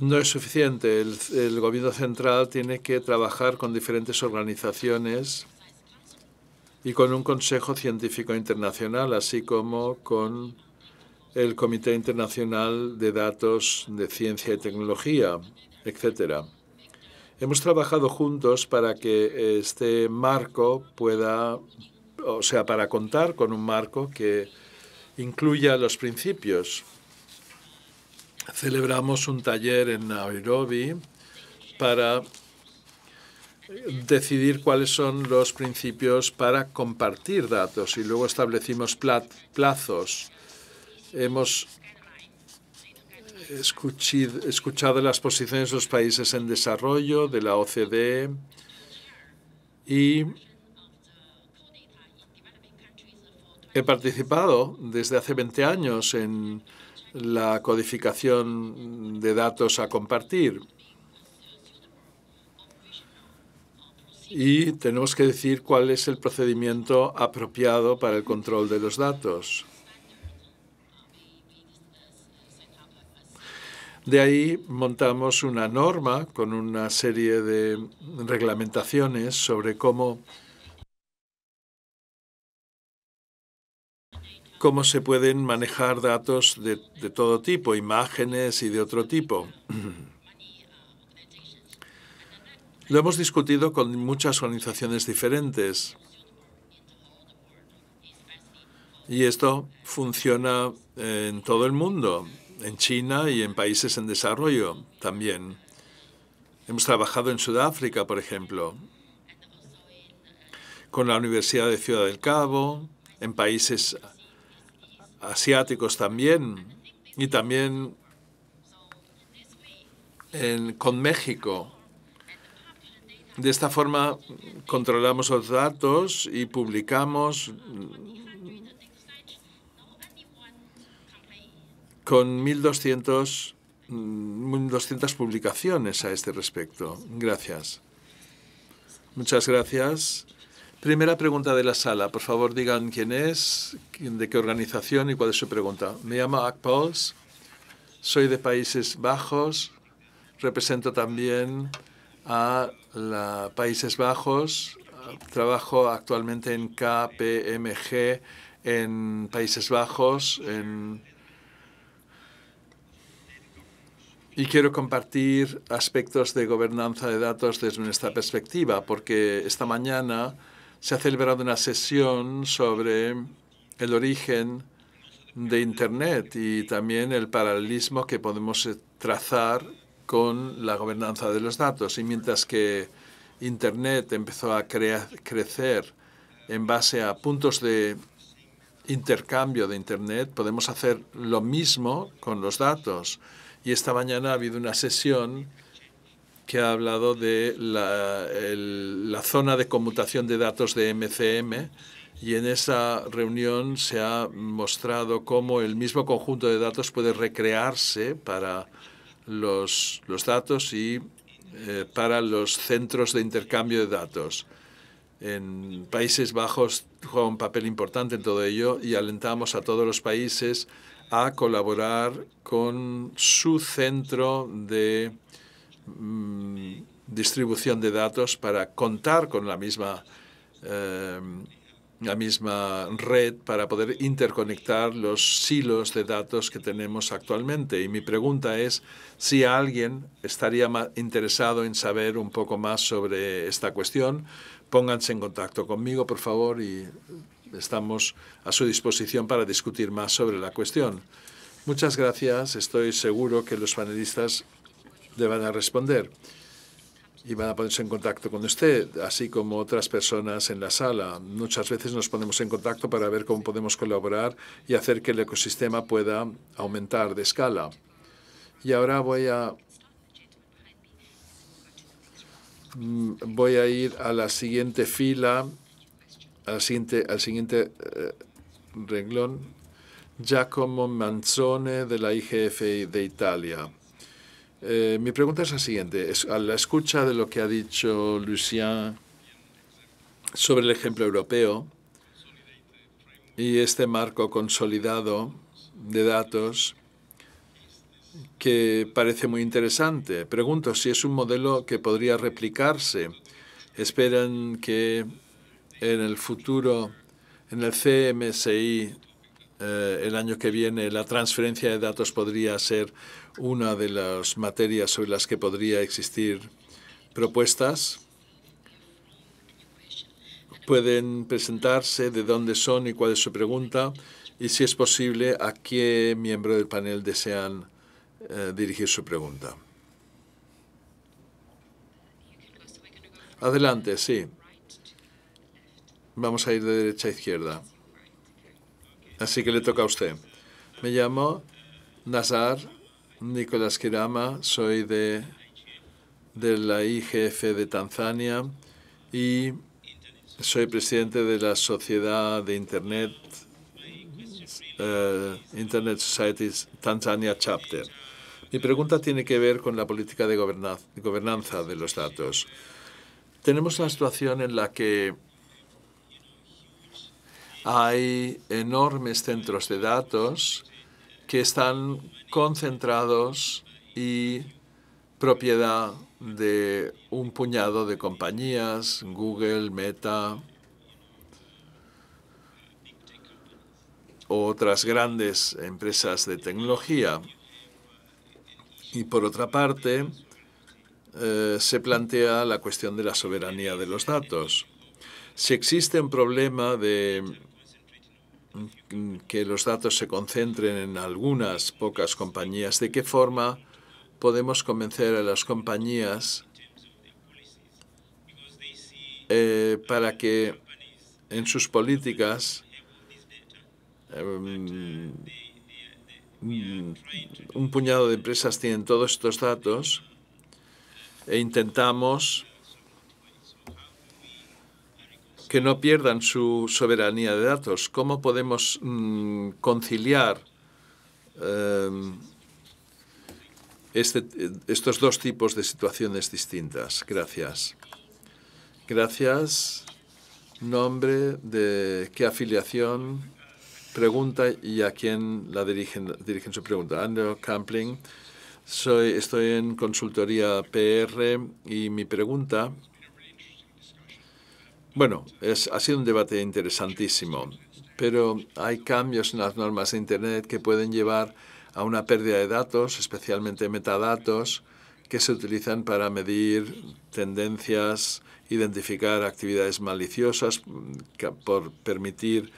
no es suficiente. el gobierno central tiene que trabajar con diferentes organizaciones y con un Consejo Científico Internacional, así como con el Comité Internacional de Datos de Ciencia y Tecnología, etc. Hemos trabajado juntos para que este marco pueda, o sea, para contar con un marco que incluya los principios. Celebramos un taller en Nairobi para decidir cuáles son los principios para compartir datos y luego establecimos plazos. Hemos escuchado, las posiciones de los países en desarrollo, de la OCDE y he participado desde hace 20 años en la codificación de datos a compartir y tenemos que decir cuál es el procedimiento apropiado para el control de los datos. De ahí montamos una norma con una serie de reglamentaciones sobre cómo, cómo se pueden manejar datos de todo tipo, imágenes y de otro tipo. Lo hemos discutido con muchas organizaciones diferentes. Y esto funciona eh, en todo el mundo, en China y en países en desarrollo también. Hemos trabajado en Sudáfrica, por ejemplo, con la Universidad de Ciudad del Cabo, en países asiáticos también, y también con México. De esta forma controlamos los datos y publicamos con 1.200, publicaciones a este respecto. Gracias. Muchas gracias. Primera pregunta de la sala. Por favor, digan quién es, de qué organización y cuál es su pregunta. Me llamo Akpols, Pauls, soy de Países Bajos, represento también a la Países Bajos. Trabajo actualmente en KPMG en Países Bajos y quiero compartir aspectos de gobernanza de datos desde nuestra perspectiva, porque esta mañana se ha celebrado una sesión sobre el origen de Internet y también el paralelismo que podemos trazar con la gobernanza de los datos. Y mientras que Internet empezó a crecer en base a puntos de intercambio de Internet, podemos hacer lo mismo con los datos. Y esta mañana ha habido una sesión que ha hablado de la, zona de conmutación de datos de MCM y en esa reunión se ha mostrado cómo el mismo conjunto de datos puede recrearse para los, los datos y eh, para los centros de intercambio de datos. En Países Bajos juega un papel importante en todo ello y alentamos a todos los países a colaborar con su centro de mm, distribución de datos para contar con la misma eh, la misma red para poder interconectar los silos de datos que tenemos actualmente. Y mi pregunta es si alguien estaría interesado en saber un poco más sobre esta cuestión. Pónganse en contacto conmigo, por favor, y estamos a su disposición para discutir más sobre la cuestión. Muchas gracias. Estoy seguro que los panelistas le van a responder y van a ponerse en contacto con usted, así como otras personas en la sala. Muchas veces nos ponemos en contacto para ver cómo podemos colaborar y hacer que el ecosistema pueda aumentar de escala. Y ahora voy a, mm, voy a ir a la siguiente fila, al siguiente, al siguiente eh, renglón. Giacomo Manzone de la IGF de Italia. Eh, mi pregunta es la siguiente. a la escucha de lo que ha dicho Lucien sobre el ejemplo europeo y este marco consolidado de datos que parece muy interesante. Pregunto si es un modelo que podría replicarse. ¿Esperan que en el futuro, en el CMSI, eh, el año que viene, la transferencia de datos podría ser una de las materias sobre las que podría existir propuestas. Pueden presentarse de dónde son y cuál es su pregunta y, si es posible, a qué miembro del panel desean eh, dirigir su pregunta. Adelante, sí. Vamos a ir de derecha a izquierda. Así que le toca a usted. Me llamo Nazar Nicolás Kirama, soy de, la IGF de Tanzania y soy presidente de la Sociedad de Internet, eh, Internet Society Tanzania Chapter. Mi pregunta tiene que ver con la política de gobernanza de los datos. Tenemos una situación en la que hay enormes centros de datos que están concentrados y propiedad de un puñado de compañías, Google, Meta, otras grandes empresas de tecnología. Y por otra parte, eh, se plantea la cuestión de la soberanía de los datos. Si existe un problema de que los datos se concentren en algunas pocas compañías. ¿De qué forma podemos convencer a las compañías eh, para que en sus políticas em, un puñado de empresas tienen todos estos datos e intentamos que no pierdan su soberanía de datos. ¿Cómo podemos mm, conciliar em, este, estos dos tipos de situaciones distintas? Gracias. Gracias. Nombre de qué afiliación pregunta y a quién la dirigen, dirigen su pregunta. Andrew Campling. Soy, estoy en consultoría PR y mi pregunta bueno, es, ha sido un debate interesantísimo, pero hay cambios en las normas de Internet que pueden llevar a una pérdida de datos, especialmente metadatos, que se utilizan para medir tendencias, identificar actividades maliciosas, por permitir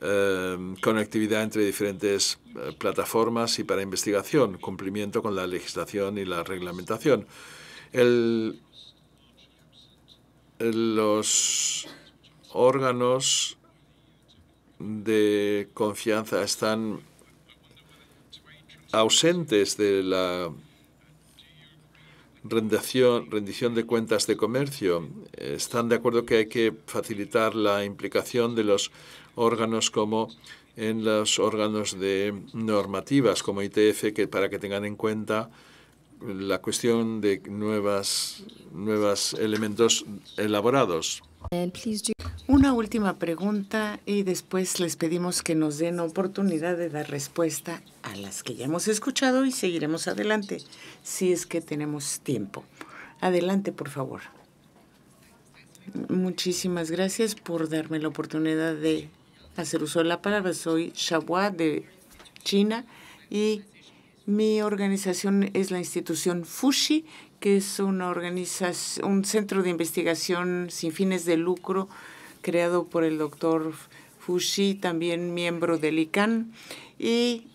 eh, conectividad entre diferentes eh, plataformas y para investigación, cumplimiento con la legislación y la reglamentación. El los órganos de confianza están ausentes de la rendición, de cuentas de comercio. Están de acuerdo que hay que facilitar la implicación de los órganos como en los órganos de normativas como ITF, que para que tengan en cuenta la cuestión de nuevas, nuevos elementos elaborados. Una última pregunta y después les pedimos que nos den oportunidad de dar respuesta a las que ya hemos escuchado y seguiremos adelante, si es que tenemos tiempo. Adelante, por favor. Muchísimas gracias por darme la oportunidad de hacer uso de la palabra. Soy Xiahua de China y mi organización es la institución FUSHI, que es una organización, un centro de investigación sin fines de lucro creado por el doctor Fushi, también miembro del ICANN. Y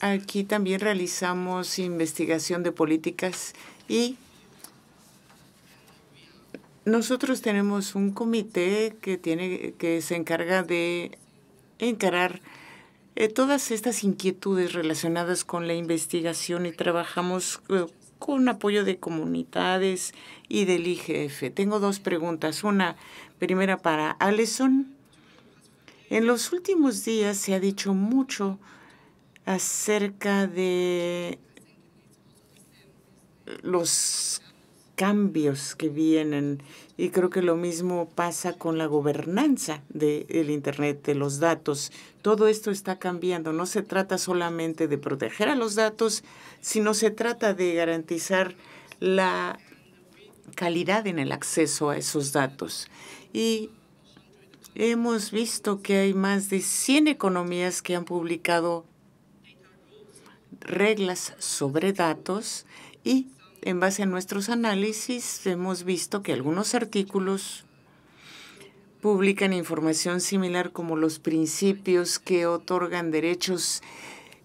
aquí también realizamos investigación de políticas y nosotros tenemos un comité que, tiene, que se encarga de encarar eh, todas estas inquietudes relacionadas con la investigación y trabajamos eh, con apoyo de comunidades y del IGF. Tengo dos preguntas. Una primera para Alison. En los últimos días se ha dicho mucho acerca de los cambios que vienen y creo que lo mismo pasa con la gobernanza del Internet, de los datos. Todo esto está cambiando. No se trata solamente de proteger a los datos, sino se trata de garantizar la calidad en el acceso a esos datos. Y hemos visto que hay más de 100 economías que han publicado reglas sobre datos y en base a nuestros análisis, hemos visto que algunos artículos publican información similar como los principios que otorgan derechos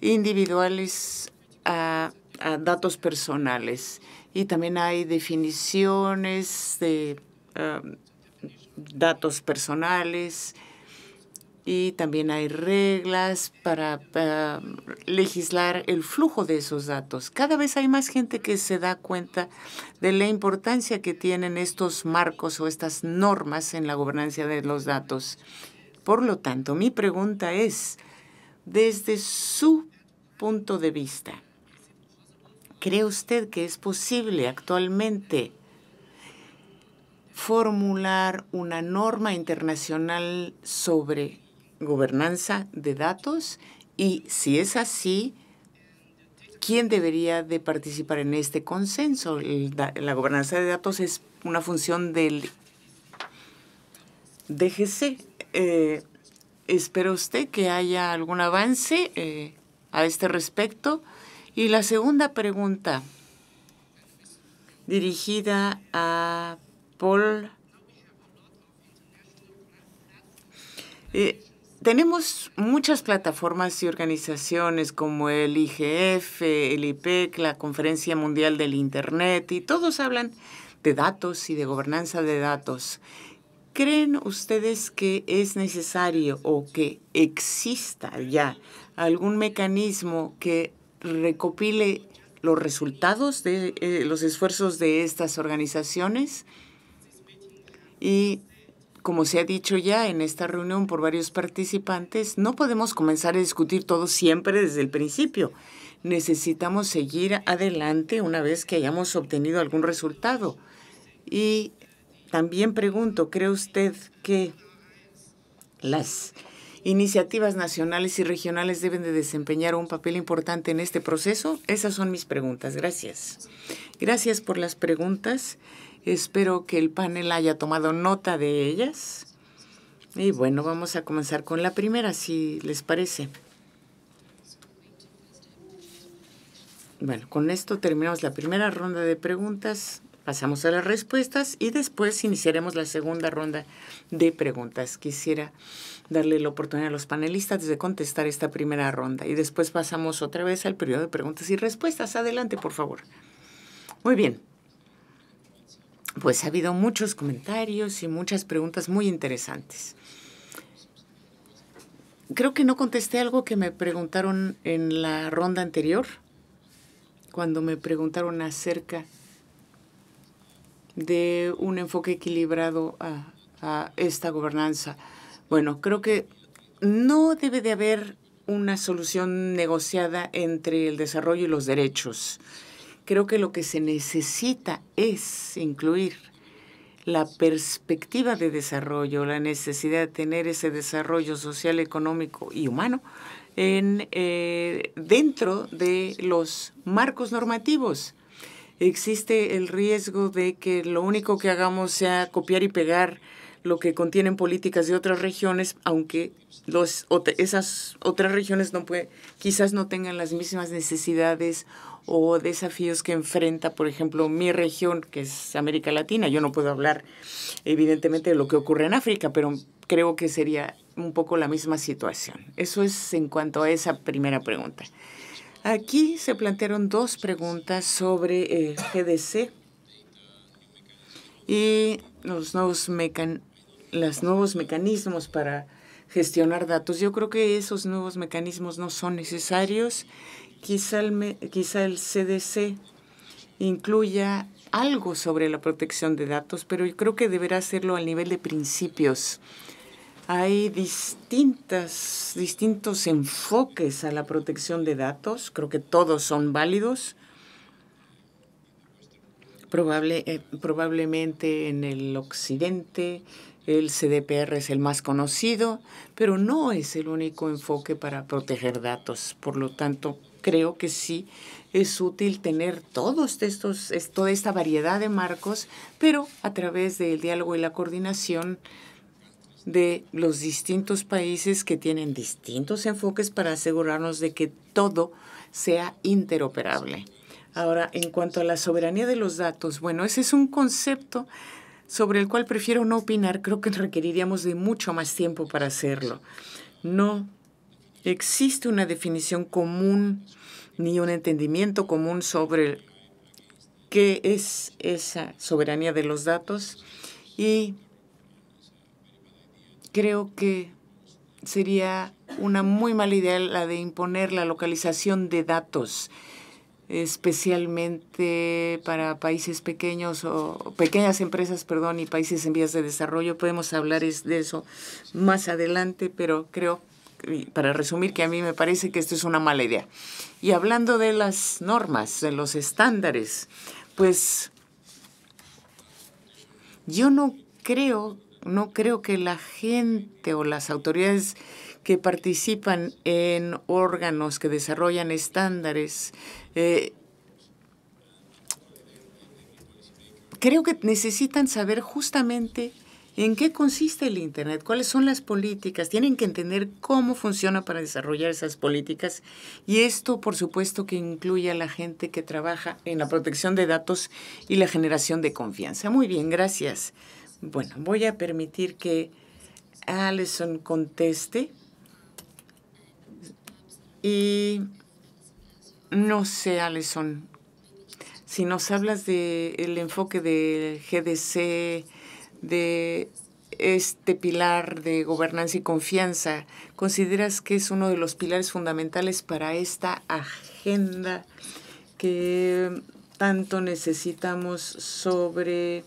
individuales a, datos personales. Y también hay definiciones de um, datos personales, y también hay reglas para, legislar el flujo de esos datos. Cada vez hay más gente que se da cuenta de la importancia que tienen estos marcos o estas normas en la gobernanza de los datos. Por lo tanto, mi pregunta es, desde su punto de vista, ¿cree usted que es posible actualmente formular una norma internacional sobre gobernanza de datos? Y si es así, ¿quién debería de participar en este consenso? La gobernanza de datos es una función del DGC. Espero eh, ¿Espera usted que haya algún avance eh, a este respecto? Y la segunda pregunta, dirigida a Paul. Eh, tenemos muchas plataformas y organizaciones como el IGF, el IPEC, la Conferencia Mundial del Internet, y todos hablan de datos y de gobernanza de datos. ¿Creen ustedes que es necesario o que exista ya algún mecanismo que recopile los resultados de eh, los esfuerzos de estas organizaciones? Y como se ha dicho ya en esta reunión por varios participantes, no podemos comenzar a discutir todo siempre desde el principio. Necesitamos seguir adelante una vez que hayamos obtenido algún resultado. Y también pregunto, ¿cree usted que las iniciativas nacionales y regionales deben de desempeñar un papel importante en este proceso? Esas son mis preguntas. Gracias. Gracias por las preguntas. Espero que el panel haya tomado nota de ellas. Y bueno, vamos a comenzar con la primera, si les parece. Bueno, con esto terminamos la primera ronda de preguntas, pasamos a las respuestas y después iniciaremos la segunda ronda de preguntas. Quisiera darle la oportunidad a los panelistas de contestar esta primera ronda y después pasamos otra vez al periodo de preguntas y respuestas. Adelante, por favor. Muy bien pues ha habido muchos comentarios y muchas preguntas muy interesantes. Creo que no contesté algo que me preguntaron en la ronda anterior, cuando me preguntaron acerca de un enfoque equilibrado a, esta gobernanza. Bueno, creo que no debe de haber una solución negociada entre el desarrollo y los derechos creo que lo que se necesita es incluir la perspectiva de desarrollo, la necesidad de tener ese desarrollo social, económico y humano en, eh, dentro de los marcos normativos. Existe el riesgo de que lo único que hagamos sea copiar y pegar lo que contienen políticas de otras regiones, aunque los, esas otras regiones no puede, quizás no tengan las mismas necesidades o desafíos que enfrenta, por ejemplo, mi región, que es América Latina. Yo no puedo hablar, evidentemente, de lo que ocurre en África, pero creo que sería un poco la misma situación. Eso es en cuanto a esa primera pregunta. Aquí se plantearon dos preguntas sobre el eh, GDC y los nuevos, mecan los nuevos mecanismos para gestionar datos. Yo creo que esos nuevos mecanismos no son necesarios quizá el, CDC incluya algo sobre la protección de datos, pero yo creo que deberá hacerlo al nivel de principios. Hay distintas, distintos enfoques a la protección de datos, creo que todos son válidos. Probable, eh, probablemente en el occidente el CDPR es el más conocido, pero no es el único enfoque para proteger datos. Por lo tanto, creo que sí es útil tener todos estos, toda esta variedad de marcos, pero a través del diálogo y la coordinación de los distintos países que tienen distintos enfoques para asegurarnos de que todo sea interoperable. Ahora, en cuanto a la soberanía de los datos, bueno, ese es un concepto sobre el cual prefiero no opinar, creo que requeriríamos de mucho más tiempo para hacerlo. No existe una definición común ni un entendimiento común sobre qué es esa soberanía de los datos y creo que sería una muy mala idea la de imponer la localización de datos, especialmente para países pequeños o pequeñas empresas, perdón, y países en vías de desarrollo. Podemos hablar de eso más adelante, pero creo para resumir que a mí me parece que esto es una mala idea. Y hablando de las normas, de los estándares, pues yo no creo, no creo que la gente o las autoridades que participan en órganos que desarrollan estándares eh, creo que necesitan saber justamente ¿En qué consiste el Internet? ¿Cuáles son las políticas? Tienen que entender cómo funciona para desarrollar esas políticas. Y esto, por supuesto, que incluye a la gente que trabaja en la protección de datos y la generación de confianza. Muy bien, gracias. Bueno, voy a permitir que Alison conteste. Y no sé, Alison, si nos hablas del el enfoque del GDC, de este pilar de gobernanza y confianza, ¿consideras que es uno de los pilares fundamentales para esta agenda que tanto necesitamos sobre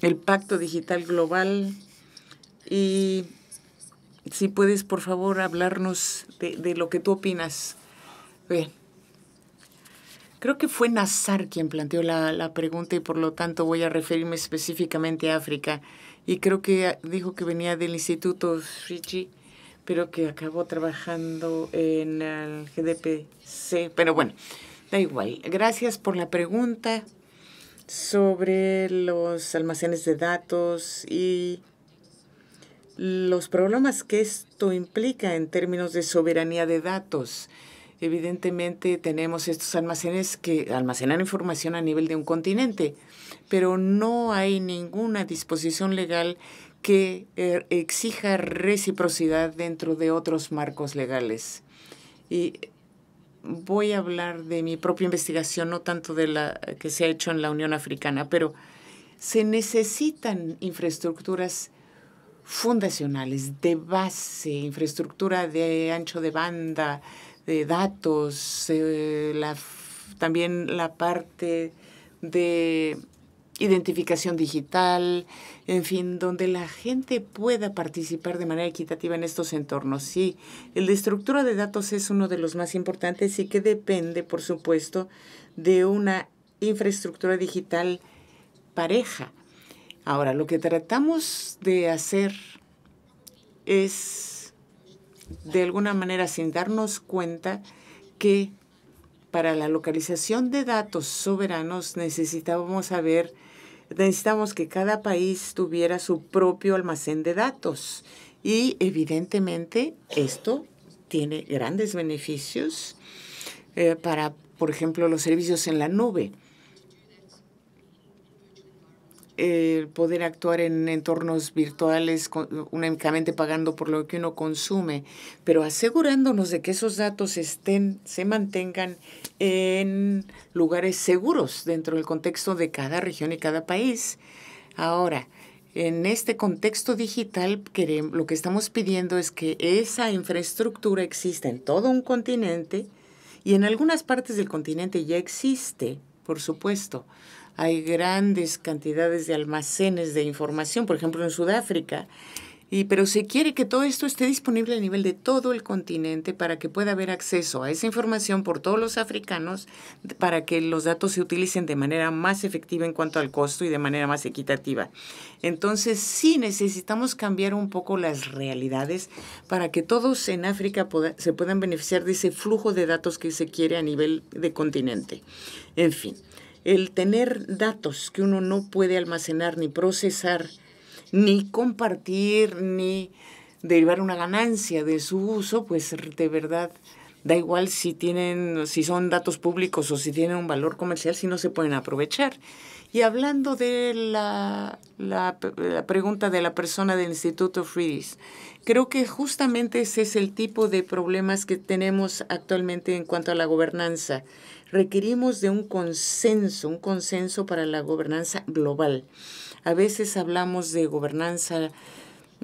el pacto digital global y si puedes, por favor, hablarnos de, lo que tú opinas. Bien. Creo que fue Nazar quien planteó la, la, pregunta y por lo tanto voy a referirme específicamente a África. Y creo que ah, dijo que venía del Instituto Fiji, pero que acabó trabajando en el GDPC. Pero bueno, da igual. Gracias por la pregunta sobre los almacenes de datos y los problemas que esto implica en términos de soberanía de datos. Evidentemente tenemos estos almacenes que almacenan información a nivel de un continente, pero no hay ninguna disposición legal que eh, exija reciprocidad dentro de otros marcos legales. Y voy a hablar de mi propia investigación, no tanto de la que se ha hecho en la Unión Africana, pero se necesitan infraestructuras fundacionales, de base, infraestructura de ancho de banda, de datos, eh, también la parte de identificación digital, en fin, donde la gente pueda participar de manera equitativa en estos entornos. Sí, el de estructura de datos es uno de los más importantes y que depende, por supuesto, de una infraestructura digital pareja Ahora, lo que tratamos de hacer es, de alguna manera, sin darnos cuenta, que para la localización de datos soberanos necesitábamos saber, necesitamos que cada país tuviera su propio almacén de datos. Y evidentemente esto tiene grandes beneficios eh, para, por ejemplo, los servicios en la nube. Eh, poder actuar en entornos virtuales únicamente pagando por lo que uno consume, pero asegurándonos de que esos datos estén, se mantengan en lugares seguros dentro del contexto de cada región y cada país. Ahora, en este contexto digital, lo que estamos pidiendo es que esa infraestructura exista en todo un continente y en algunas partes del continente ya existe, por supuesto, hay grandes cantidades de almacenes de información, por ejemplo en Sudáfrica, y, pero se quiere que todo esto esté disponible a nivel de todo el continente para que pueda haber acceso a esa información por todos los africanos, para que los datos se utilicen de manera más efectiva en cuanto al costo y de manera más equitativa. Entonces, sí necesitamos cambiar un poco las realidades para que todos en África se puedan beneficiar de ese flujo de datos que se quiere a nivel de continente. En fin el tener datos que uno no puede almacenar ni procesar, ni compartir, ni derivar una ganancia de su uso, pues de verdad da igual si tienen, si son datos públicos o si tienen un valor comercial, si no se pueden aprovechar. Y hablando de la, pregunta de la persona del Instituto Freeze, creo que justamente ese es el tipo de problemas que tenemos actualmente en cuanto a la gobernanza. Requerimos de un consenso, un consenso para la gobernanza global. A veces hablamos de gobernanza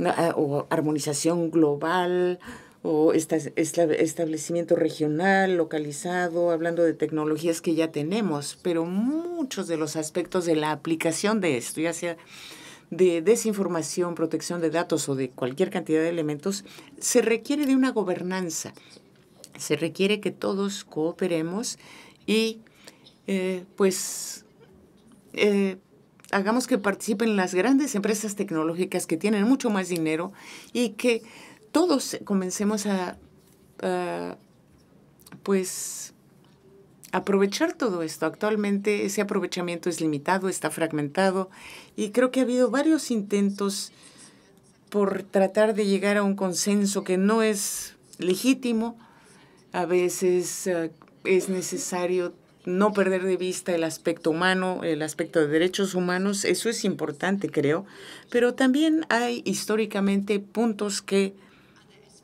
ah, o armonización global o esta, establecimiento regional, localizado, hablando de tecnologías que ya tenemos, pero muchos de los aspectos de la aplicación de esto, ya sea de desinformación, protección de datos o de cualquier cantidad de elementos, se requiere de una gobernanza. Se requiere que todos cooperemos y eh, pues eh, hagamos que participen las grandes empresas tecnológicas que tienen mucho más dinero y que todos comencemos a, pues, aprovechar todo esto. Actualmente ese aprovechamiento es limitado, está fragmentado y creo que ha habido varios intentos por tratar de llegar a un consenso que no es legítimo. A veces eh, es necesario no perder de vista el aspecto humano, el aspecto de derechos humanos, eso es importante, creo, pero también hay históricamente puntos que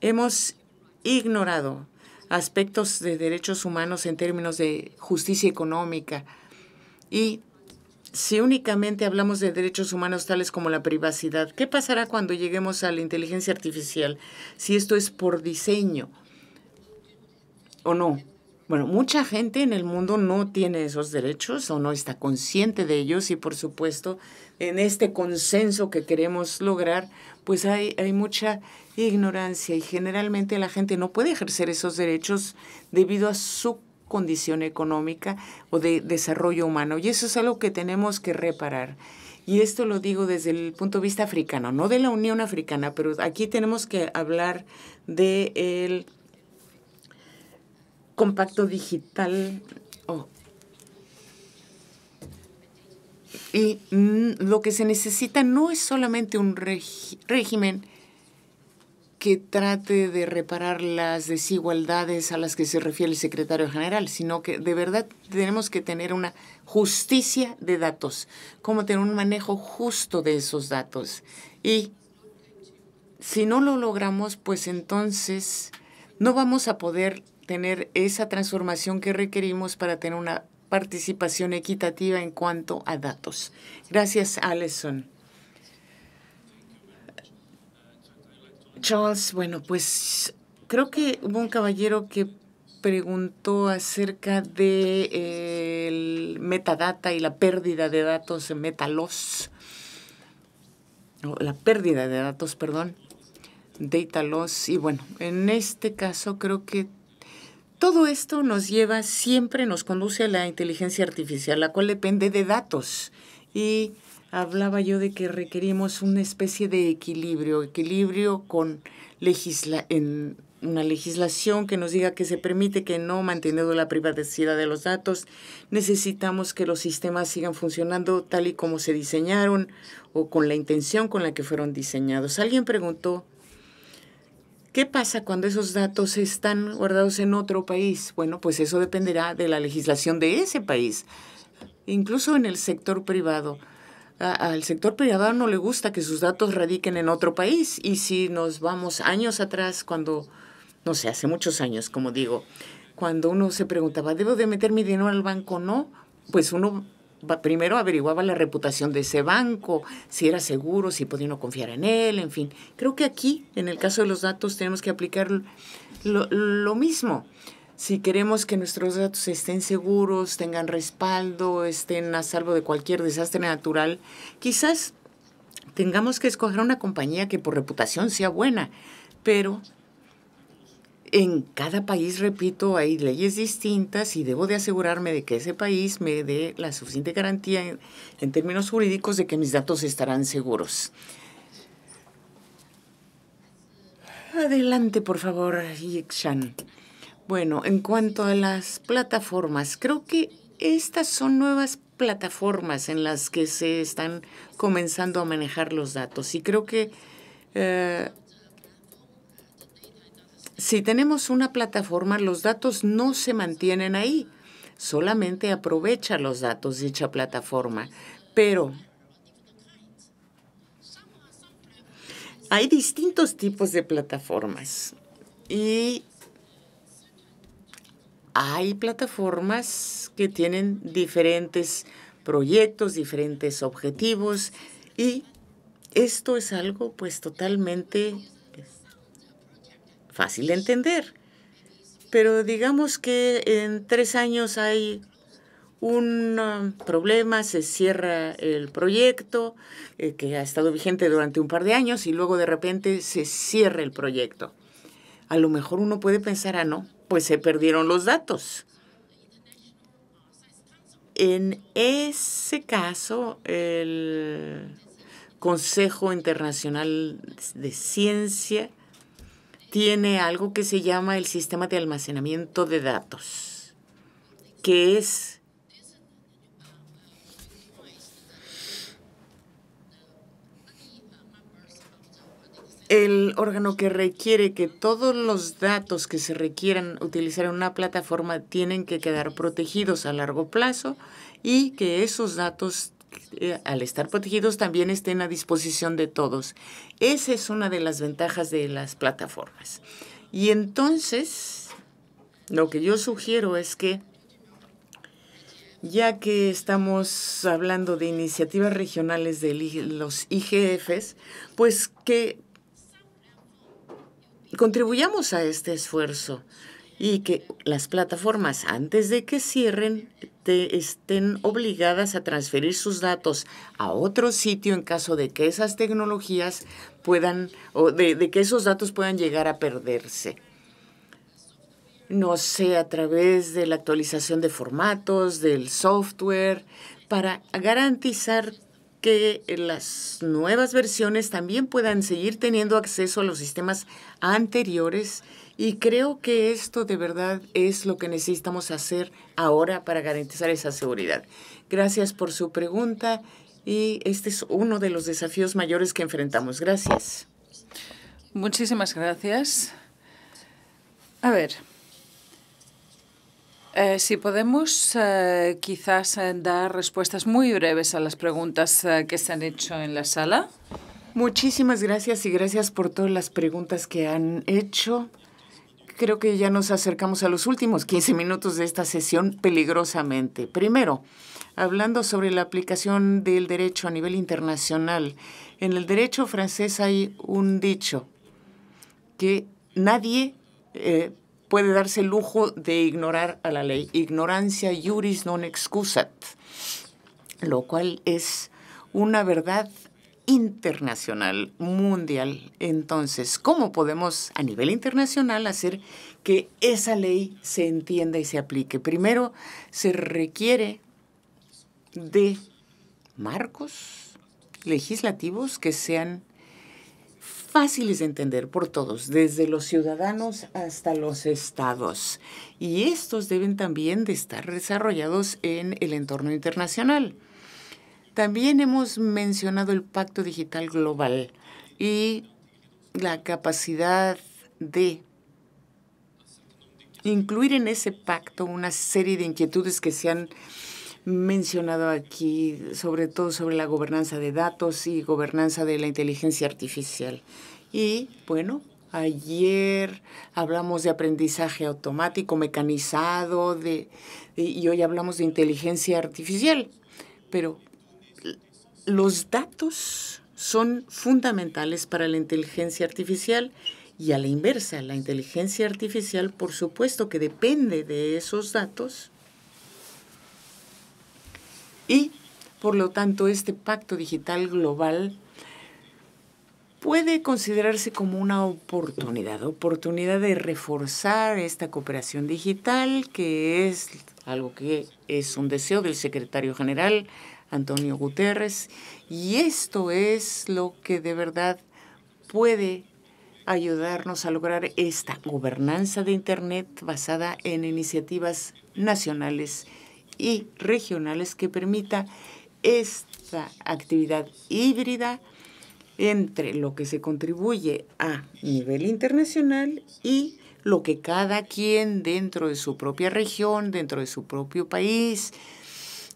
Hemos ignorado aspectos de derechos humanos en términos de justicia económica. Y si únicamente hablamos de derechos humanos tales como la privacidad, ¿qué pasará cuando lleguemos a la inteligencia artificial? Si esto es por diseño o no. Bueno, mucha gente en el mundo no tiene esos derechos o no está consciente de ellos y por supuesto en este consenso que queremos lograr, pues hay, hay mucha ignorancia y generalmente la gente no puede ejercer esos derechos debido a su condición económica o de desarrollo humano. Y eso es algo que tenemos que reparar. Y esto lo digo desde el punto de vista africano, no de la Unión Africana, pero aquí tenemos que hablar del compacto digital. Y mm, lo que se necesita no es solamente un régimen que trate de reparar las desigualdades a las que se refiere el secretario general, sino que de verdad tenemos que tener una justicia de datos, como tener un manejo justo de esos datos. Y si no lo logramos, pues entonces no vamos a poder tener esa transformación que requerimos para tener una participación equitativa en cuanto a datos. Gracias, Alison. Charles, bueno, pues creo que hubo un caballero que preguntó acerca de eh, el metadata y la pérdida de datos en metalos. la pérdida de datos, perdón, data loss. Y bueno, en este caso creo que todo esto nos lleva, siempre nos conduce a la inteligencia artificial, la cual depende de datos. Y hablaba yo de que requerimos una especie de equilibrio, equilibrio con legisla en una legislación que nos diga que se permite que no manteniendo la privacidad de los datos, necesitamos que los sistemas sigan funcionando tal y como se diseñaron o con la intención con la que fueron diseñados. Alguien preguntó, ¿qué pasa cuando esos datos están guardados en otro país? Bueno, pues eso dependerá de la legislación de ese país. Incluso en el sector privado al sector privado no le gusta que sus datos radiquen en otro país. Y si nos vamos años atrás, cuando, no sé, hace muchos años, como digo, cuando uno se preguntaba, ¿debo de meter mi dinero al banco o no? Pues uno primero averiguaba la reputación de ese banco, si era seguro, si podía uno confiar en él, en fin. Creo que aquí, en el caso de los datos, tenemos que aplicar lo, lo mismo si queremos que nuestros datos estén seguros, tengan respaldo, estén a salvo de cualquier desastre natural, quizás tengamos que escoger una compañía que por reputación sea buena, pero en cada país, repito, hay leyes distintas y debo de asegurarme de que ese país me dé la suficiente garantía en, términos jurídicos de que mis datos estarán seguros. Adelante, por favor, Yixian. Bueno, en cuanto a las plataformas, creo que estas son nuevas plataformas en las que se están comenzando a manejar los datos y creo que eh, si tenemos una plataforma, los datos no se mantienen ahí, solamente aprovecha los datos dicha plataforma. Pero hay distintos tipos de plataformas y hay plataformas que tienen diferentes proyectos, diferentes objetivos y esto es algo pues totalmente fácil de entender. Pero digamos que en tres años hay un um, problema, se cierra el proyecto eh, que ha estado vigente durante un par de años y luego de repente se cierra el proyecto. A lo mejor uno puede pensar, ah, no, pues se perdieron los datos. En ese caso, el Consejo Internacional de Ciencia tiene algo que se llama el sistema de almacenamiento de datos, que es el órgano que requiere que todos los datos que se requieran utilizar en una plataforma tienen que quedar protegidos a largo plazo y que esos datos eh, al estar protegidos también estén a disposición de todos. Esa es una de las ventajas de las plataformas. Y entonces, lo que yo sugiero es que, ya que estamos hablando de iniciativas regionales de los IGFs, pues que contribuyamos a este esfuerzo y que las plataformas antes de que cierren estén obligadas a transferir sus datos a otro sitio en caso de que esas tecnologías puedan o de, de que esos datos puedan llegar a perderse. No sé, a través de la actualización de formatos, del software, para garantizar que las nuevas versiones también puedan seguir teniendo acceso a los sistemas anteriores y creo que esto de verdad es lo que necesitamos hacer ahora para garantizar esa seguridad. Gracias por su pregunta y este es uno de los desafíos mayores que enfrentamos. Gracias. Muchísimas gracias. A ver. Eh, si podemos eh, quizás eh, dar respuestas muy breves a las preguntas que se han hecho en la sala. Muchísimas gracias y gracias por todas las preguntas que han hecho. Creo que ya nos acercamos a los últimos 15 minutos de esta sesión peligrosamente. Primero, hablando sobre la aplicación del derecho a nivel internacional. En el derecho francés hay un dicho que nadie puede darse el lujo de ignorar a la ley. Ignorancia juris non excusat, lo cual es una verdad internacional, mundial. Entonces, ¿cómo podemos a nivel internacional hacer que esa ley se entienda y se aplique? Primero, se requiere de marcos legislativos que sean fáciles de entender por todos, desde los ciudadanos hasta los estados. Y estos deben también de estar desarrollados en el entorno internacional. También hemos mencionado el Pacto Digital Global y la capacidad de incluir en ese pacto una serie de inquietudes que se han mencionado aquí, sobre todo sobre la gobernanza de datos y gobernanza de la inteligencia artificial. Y bueno, ayer hablamos de aprendizaje automático, mecanizado, de, y hoy hablamos de inteligencia artificial. Pero los datos son fundamentales para la inteligencia artificial y a la inversa, la inteligencia artificial por supuesto que depende de esos datos y, por lo tanto, este pacto digital global puede considerarse como una oportunidad, oportunidad de reforzar esta cooperación digital, que es algo que es un deseo del secretario general Antonio Guterres, y esto es lo que de verdad puede ayudarnos a lograr esta gobernanza de Internet basada en iniciativas nacionales y regionales que permita esta actividad híbrida entre lo que se contribuye a nivel internacional y lo que cada quien dentro de su propia región, dentro de su propio país,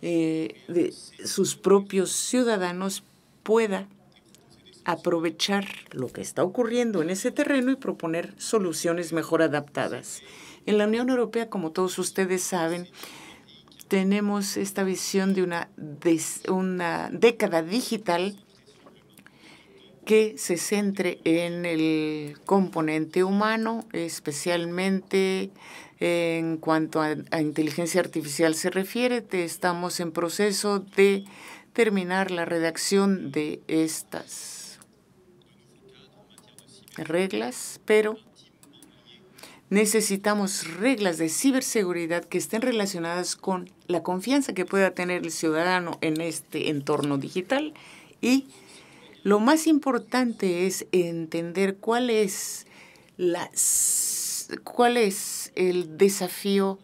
eh, de sus propios ciudadanos pueda aprovechar lo que está ocurriendo en ese terreno y proponer soluciones mejor adaptadas. En la Unión Europea, como todos ustedes saben, tenemos esta visión de una, una década digital que se centre en el componente humano, especialmente en cuanto a, a, inteligencia artificial se refiere. Estamos en proceso de terminar la redacción de estas reglas, pero necesitamos reglas de ciberseguridad que estén relacionadas con la confianza que pueda tener el ciudadano en este entorno digital y lo más importante es entender cuál es, cuál es el desafío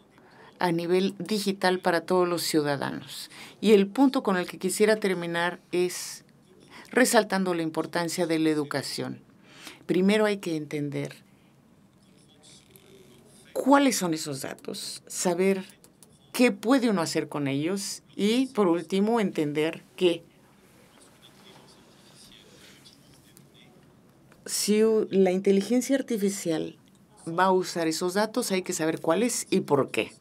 a nivel digital para todos los ciudadanos. Y el punto con el que quisiera terminar es resaltando la importancia de la educación. Primero hay que entender cuáles son esos datos, saber qué puede uno hacer con ellos y, por último, entender que si la inteligencia artificial va a usar esos datos, hay que saber cuáles y por qué.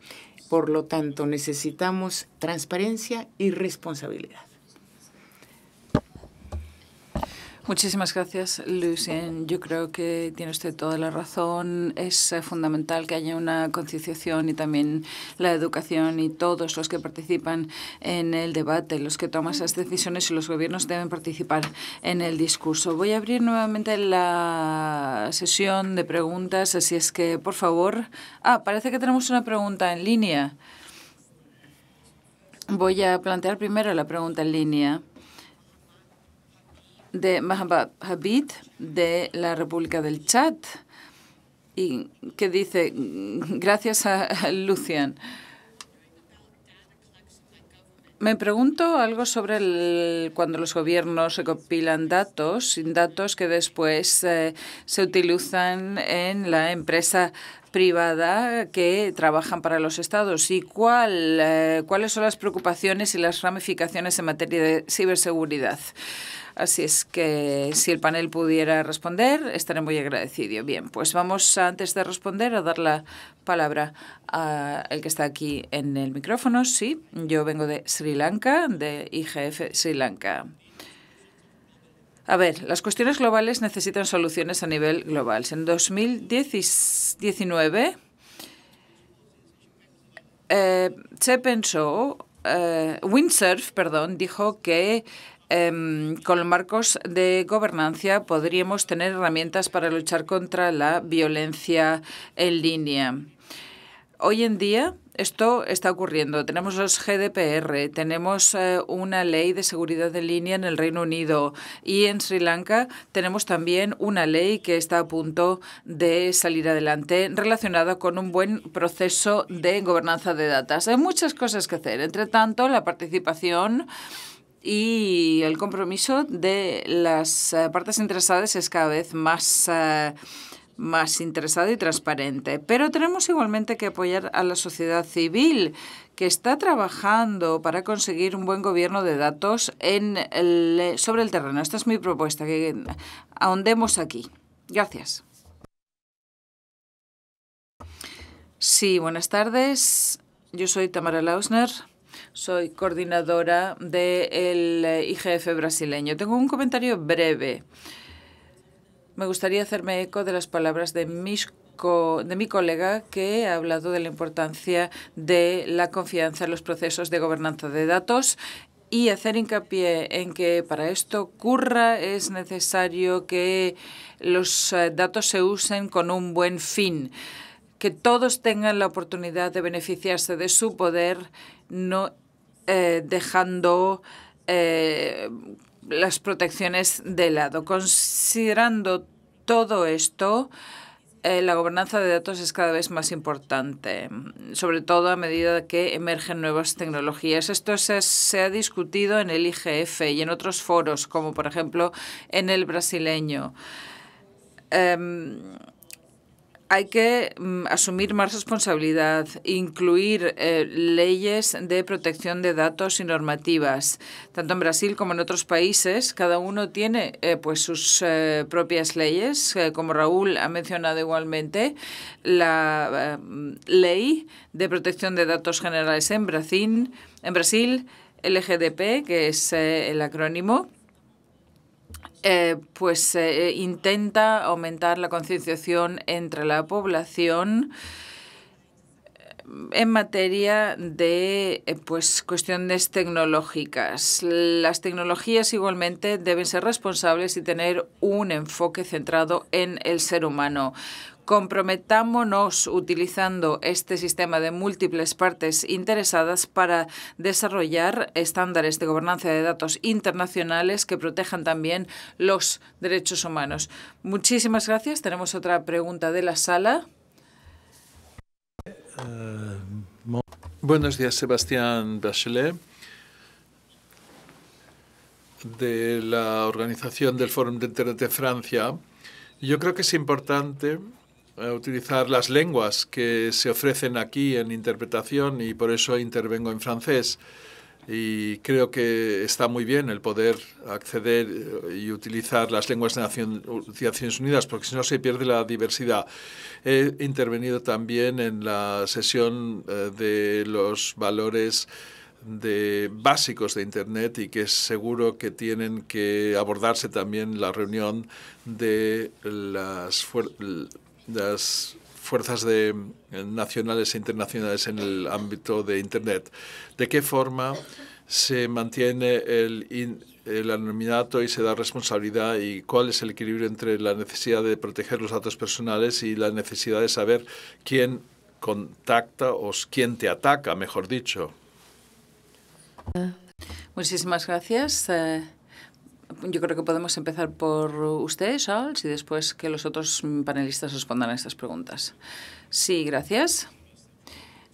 Por lo tanto, necesitamos transparencia y responsabilidad. Muchísimas gracias, Lucien. Eh, yo creo que tiene usted toda la razón. Es eh, fundamental que haya una concienciación y también la educación y todos los que participan en el debate, los que toman esas decisiones y los gobiernos deben participar en el discurso. Voy a abrir nuevamente la sesión de preguntas, así es que, por favor. Ah, parece que tenemos una pregunta en línea. Voy a plantear primero la pregunta en línea de Mahabat Habib de la República del Chad y que dice, gracias a Lucian. Me pregunto algo sobre el, cuando los gobiernos recopilan datos, datos que después eh, se utilizan en la empresa privada que trabajan para los estados y cuál, eh, cuáles son las preocupaciones y las ramificaciones en materia de ciberseguridad. Así es que si el panel pudiera responder, estaré muy agradecido. Bien, pues vamos antes de responder a dar la palabra al que está aquí en el micrófono. Sí, yo vengo de Sri Lanka, de IGF Sri Lanka. A ver, las cuestiones globales necesitan soluciones a nivel global. En 2019 se pensó, Windsurf, perdón, dijo que Em, con los marcos de gobernanza podríamos tener herramientas para luchar contra la violencia en línea. Hoy en día esto está ocurriendo. Tenemos los GDPR, tenemos eh, una ley de seguridad en línea en el Reino Unido y en Sri Lanka tenemos también una ley que está a punto de salir adelante relacionada con un buen proceso de gobernanza de datos. Hay muchas cosas que hacer. Entre tanto, la participación y el compromiso de las eh, partes interesadas es cada vez más, eh, más interesado y transparente. Pero tenemos igualmente que apoyar a la sociedad civil que está trabajando para conseguir un buen gobierno de datos en sobre el terreno. Esta es mi propuesta, que ahondemos aquí. Gracias. Sí, buenas tardes. Yo soy Tamara Lausner. Soy coordinadora del eh, IGF brasileño. Tengo un comentario breve. Me gustaría hacerme eco de las palabras de de mi colega que ha hablado de la importancia de la confianza en los procesos de gobernanza de datos y hacer hincapié en que para esto ocurra es necesario que los eh, datos se usen con un buen fin, que todos tengan la oportunidad de beneficiarse de su poder no eh, dejando eh, las protecciones de lado. Considerando todo esto, eh, la gobernanza de datos es cada vez más importante, sobre todo a medida que emergen nuevas tecnologías. Esto se, ha discutido en el IGF y en otros foros, como por ejemplo en el brasileño. Em, hay que mm, asumir más responsabilidad, incluir eh, leyes de protección de datos y normativas. Tanto en Brasil como en otros países, cada uno tiene eh, pues sus eh, propias leyes. como Raúl ha mencionado igualmente, la ley de protección de datos generales en Brasil, en Brasil, LGDP, que es el acrónimo, eh, pues eh, eh, intenta aumentar la concienciación entre la población en materia de pues cuestiones tecnológicas. Las tecnologías igualmente deben ser responsables y tener un enfoque centrado en el ser humano comprometámonos utilizando este sistema de múltiples partes interesadas para desarrollar estándares de gobernanza de datos internacionales que protejan también los derechos humanos. Muchísimas gracias. Tenemos otra pregunta de la sala. Buenos días, Sebastián Bachelet de la organización del Fórum de Internet de Francia. Yo creo que es importante utilizar las lenguas que se ofrecen aquí en interpretación y por eso intervengo en francés. Y creo que está muy bien el poder acceder eh, y utilizar las lenguas de Naciones Unidas, porque si no se pierde la diversidad. He intervenido también en la sesión eh, de los valores de básicos de Internet y que es seguro que tienen que abordarse también la reunión de las fuerzas las fuerzas de, eh, nacionales e internacionales en el ámbito de Internet. ¿De qué forma se mantiene el, el anonimato y se da responsabilidad y cuál es el equilibrio entre la necesidad de proteger los datos personales y la necesidad de saber quién contacta o quién te ataca, mejor dicho? Muchísimas gracias. Eh, yo creo que podemos empezar por usted, Charles, y después que los otros panelistas respondan a estas preguntas. Sí, gracias.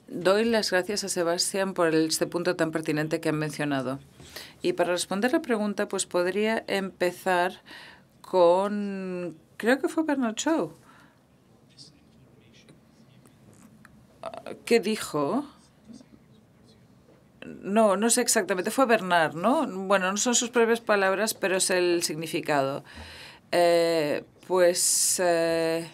Doy las gracias a Sebastián por este punto tan pertinente que han mencionado. Y para responder la pregunta, pues podría empezar con, creo que fue Bernard Shaw, ¿Qué dijo no, no sé exactamente, fue Bernard, ¿no? Bueno, no son sus propias palabras, pero es el significado. Eh, pues eh,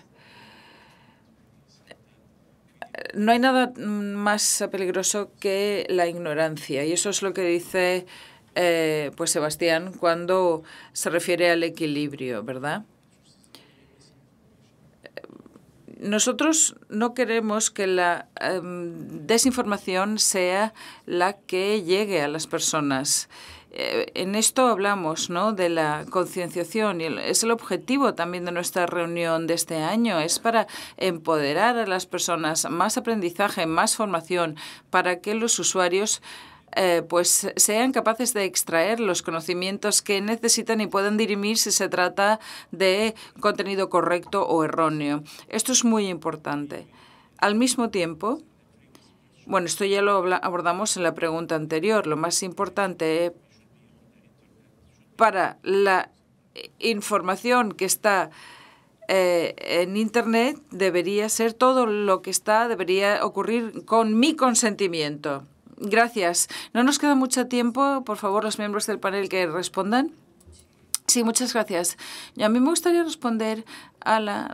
no hay nada más peligroso que la ignorancia y eso es lo que dice eh, pues Sebastián cuando se refiere al equilibrio, ¿verdad? nosotros no queremos que la em, desinformación sea la que llegue a las personas. Eh, en esto hablamos ¿no? de la concienciación y es el objetivo también de nuestra reunión de este año, es para empoderar a las personas, más aprendizaje, más formación, para que los usuarios eh, pues sean capaces de extraer los conocimientos que necesitan y puedan dirimir si se trata de contenido correcto o erróneo. Esto es muy importante. Al mismo tiempo, bueno, esto ya lo abordamos en la pregunta anterior, lo más importante eh, para la información que está eh, en Internet debería ser todo lo que está, debería ocurrir con mi consentimiento. Gracias. No nos queda mucho tiempo. Por favor, los miembros del panel que respondan. Sí, muchas gracias. Y a mí me gustaría responder a la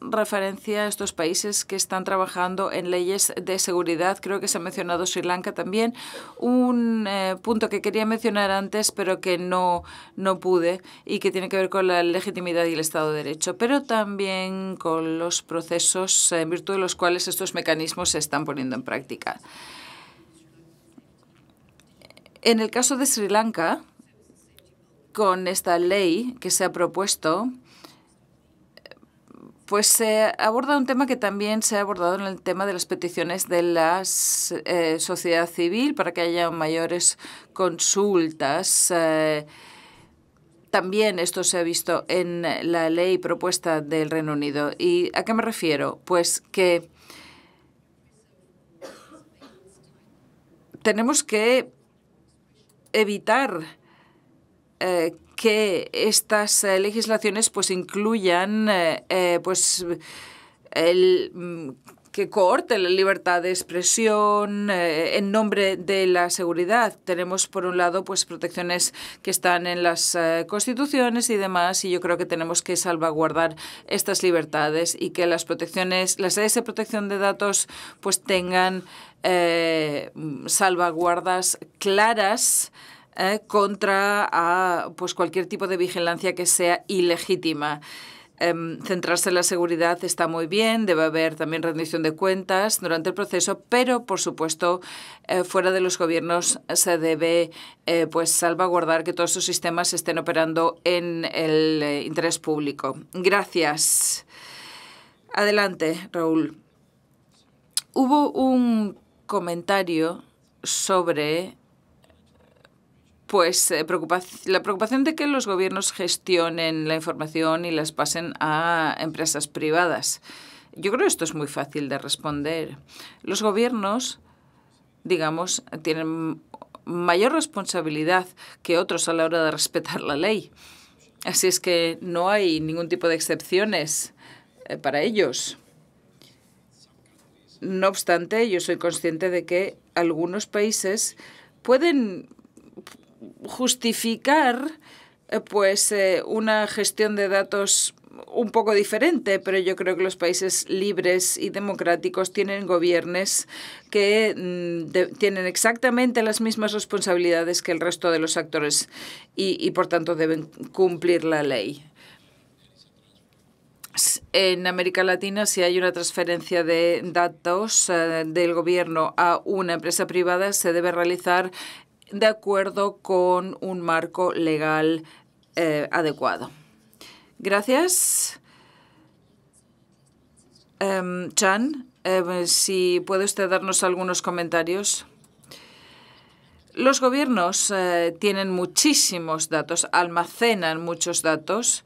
referencia a estos países que están trabajando en leyes de seguridad. Creo que se ha mencionado Sri Lanka también. Un eh, punto que quería mencionar antes, pero que no, no pude, y que tiene que ver con la legitimidad y el Estado de Derecho, pero también con los procesos en virtud de los cuales estos mecanismos se están poniendo en práctica. En el caso de Sri Lanka, con esta ley que se ha propuesto, pues se aborda un tema que también se ha abordado en el tema de las peticiones de la eh, sociedad civil para que haya mayores consultas. Eh, también esto se ha visto en la ley propuesta del Reino Unido. ¿Y a qué me refiero? Pues que tenemos que evitar eh, que estas eh, legislaciones pues incluyan eh, pues el mm, que coorte la libertad de expresión eh, en nombre de la seguridad. Tenemos, por un lado, pues protecciones que están en las eh, constituciones y demás, y yo creo que tenemos que salvaguardar estas libertades y que las protecciones, las de protección de datos, pues tengan eh, salvaguardas claras contra a, pues cualquier tipo de vigilancia que sea ilegítima. Em, centrarse en la seguridad está muy bien, debe haber también rendición de cuentas durante el proceso, pero por supuesto eh, fuera de los gobiernos se debe eh, pues salvaguardar que todos esos sistemas estén operando en el eh, interés público. Gracias. Adelante, Raúl. Hubo un comentario sobre pues eh, la preocupación de que los gobiernos gestionen la información y las pasen a empresas privadas. Yo creo que esto es muy fácil de responder. Los gobiernos, digamos, tienen mayor responsabilidad que otros a la hora de respetar la ley. Así es que no hay ningún tipo de excepciones eh, para ellos. No obstante, yo soy consciente de que algunos países pueden justificar eh, pues eh, una gestión de datos un poco diferente, pero yo creo que los países libres y democráticos tienen gobiernos que mm, tienen exactamente las mismas responsabilidades que el resto de los actores y, por tanto deben cumplir la ley. En América Latina, si hay una transferencia de datos eh, del gobierno a una empresa privada, se debe realizar de acuerdo con un marco legal eh, adecuado. Gracias. Em, Chan, em, si puede usted darnos algunos comentarios. Los gobiernos eh, tienen muchísimos datos, almacenan muchos datos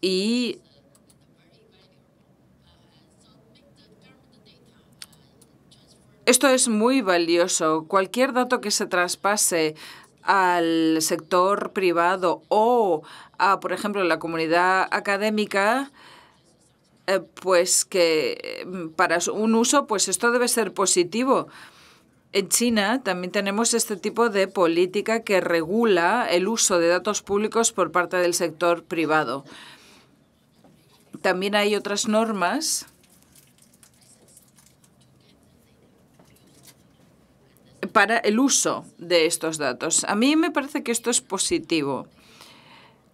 y Esto es muy valioso. Cualquier dato que se traspase al sector privado o a, por ejemplo, la comunidad académica, eh, pues que mm, para un uso, pues esto debe ser positivo. En China también tenemos este tipo de política que regula el uso de datos públicos por parte del sector privado. También hay otras normas para el uso de estos datos. A mí me parece que esto es positivo.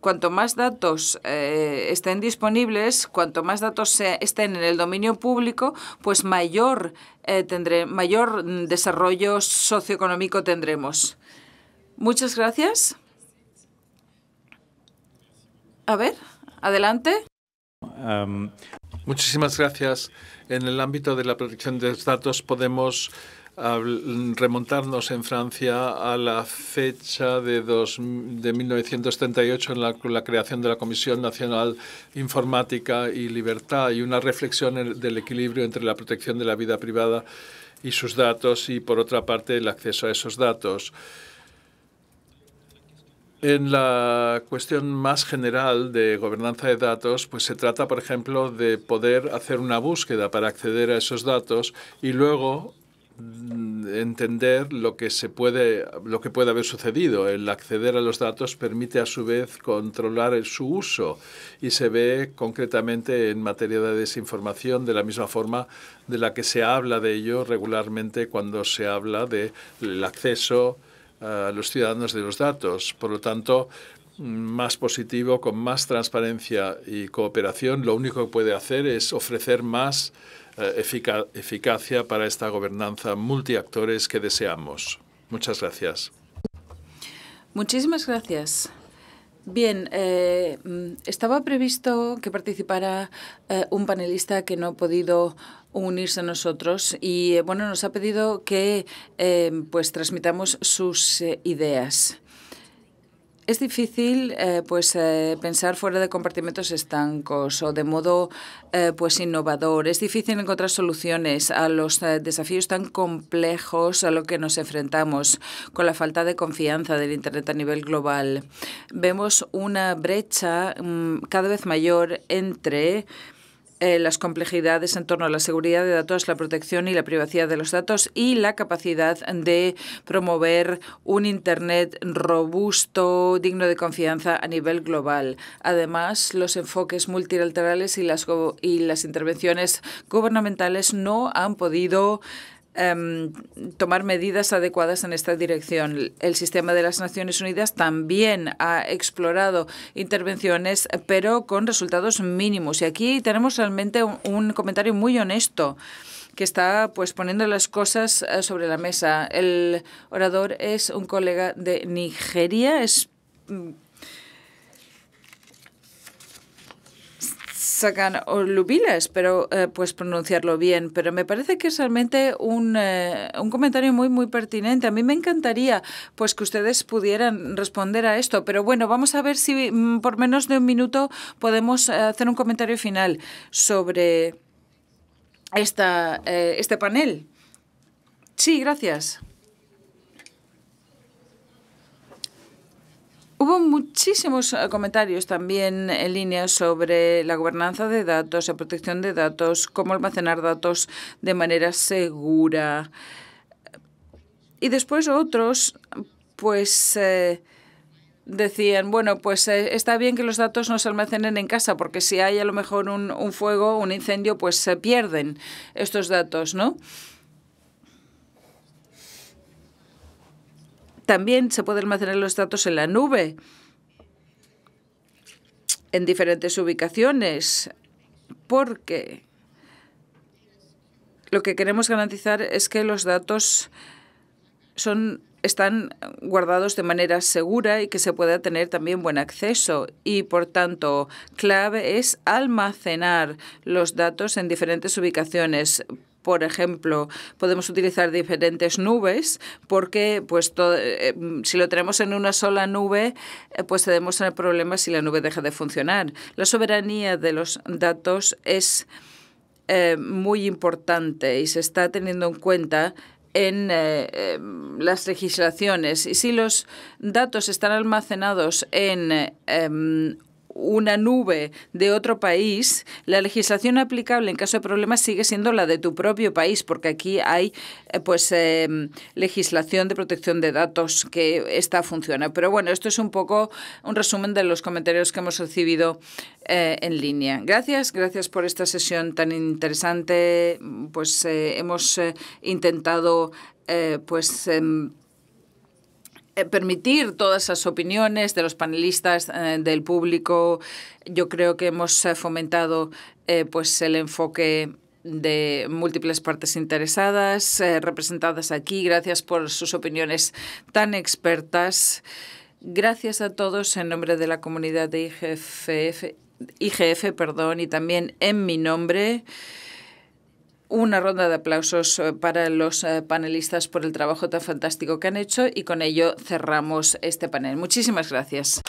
Cuanto más datos eh, estén disponibles, cuanto más datos estén en el dominio público, pues mayor, eh, tendré, mayor mm, desarrollo socioeconómico tendremos. Muchas gracias. A ver, adelante. muchísimas gracias. En el ámbito de la protección de los datos podemos remontarnos en Francia a la fecha de, dos, de 1938 en la, la, creación de la Comisión Nacional Informática y Libertad y una reflexión del equilibrio entre la protección de la vida privada y sus datos y, por otra parte, el acceso a esos datos. En la cuestión más general de gobernanza de datos, pues se trata, por ejemplo, de poder hacer una búsqueda para acceder a esos datos y luego entender lo que se puede lo que puede haber sucedido. El acceder a los datos permite a su vez controlar el, su uso y se ve concretamente en materia de desinformación de la misma forma de la que se habla de ello regularmente cuando se habla de el acceso eh, a los ciudadanos de los datos. Por lo tanto, más positivo, con más transparencia y cooperación, lo único que puede hacer es ofrecer más eh, eficacia para esta gobernanza multiactores que deseamos. Muchas gracias. Muchísimas gracias. Bien, eh, mm, estaba previsto que participara eh, un panelista que no ha podido unirse a nosotros y bueno, nos ha pedido que pues transmitamos sus ideas. Es difícil eh, pues, eh, pensar fuera de compartimentos estancos o de modo eh, pues, innovador. Es difícil encontrar soluciones a los desafíos tan complejos a los que nos enfrentamos con la falta de confianza del Internet a nivel global. Vemos una brecha mm, cada vez mayor entre eh, las complejidades en torno a la seguridad de datos, la protección y la privacidad de los datos y la capacidad de promover un Internet robusto, digno de confianza a nivel global. Además, los enfoques multilaterales y y las intervenciones gubernamentales no han podido Em, tomar medidas adecuadas en esta dirección. El sistema de las Naciones Unidas también ha explorado intervenciones, pero con resultados mínimos. Y aquí tenemos realmente un, comentario muy honesto que está pues poniendo las cosas eh, sobre la mesa. El orador es un colega de Nigeria, es mm, sacan lubiles, pero eh, pues pronunciarlo bien. Pero me parece que es realmente eh, un, comentario muy, muy pertinente. A mí me encantaría pues que ustedes pudieran responder a esto. Pero bueno, vamos a ver si mm, por menos de un minuto podemos eh, hacer un comentario final sobre esta, este panel. Sí, gracias. Hubo muchísimos eh, comentarios también en línea sobre la gobernanza de datos, la protección de datos, cómo almacenar datos de manera segura. Y después otros, pues... Eh, decían, bueno, pues eh, está bien que los datos no se almacenen en casa, porque si hay a lo mejor un, un fuego, un incendio, pues se pierden estos datos, ¿no? También se pueden almacenar los datos en la nube, en diferentes ubicaciones, porque lo que queremos garantizar es que los datos son están guardados de manera segura y que se pueda tener también buen acceso. Y, por tanto, clave es almacenar los datos en diferentes ubicaciones por ejemplo, podemos utilizar diferentes nubes porque pues eh, mm, si lo tenemos en una sola nube, eh, pues tenemos el problema si la nube deja de funcionar. La soberanía de los datos es eh, muy importante y se está teniendo en cuenta en em, las legislaciones y si los datos están almacenados en em, una nube de otro país, la legislación aplicable en caso de problemas sigue siendo la de tu propio país, porque aquí hay eh, pues em, legislación de protección de datos que está funciona. Pero bueno, esto es un poco un resumen de los comentarios que hemos recibido eh, en línea. Gracias, gracias por esta sesión tan interesante. Pues eh, hemos intentado pues em, eh, permitir todas esas opiniones de los panelistas, eh, del público. Yo creo que hemos eh, fomentado pues el enfoque de múltiples partes interesadas representadas aquí. Gracias por sus opiniones tan expertas. Gracias a todos en nombre de la comunidad de IGF, IGF perdón, y también en mi nombre una ronda de aplausos eh, para los eh, panelistas por el trabajo tan fantástico que han hecho y con ello cerramos este panel. Muchísimas gracias.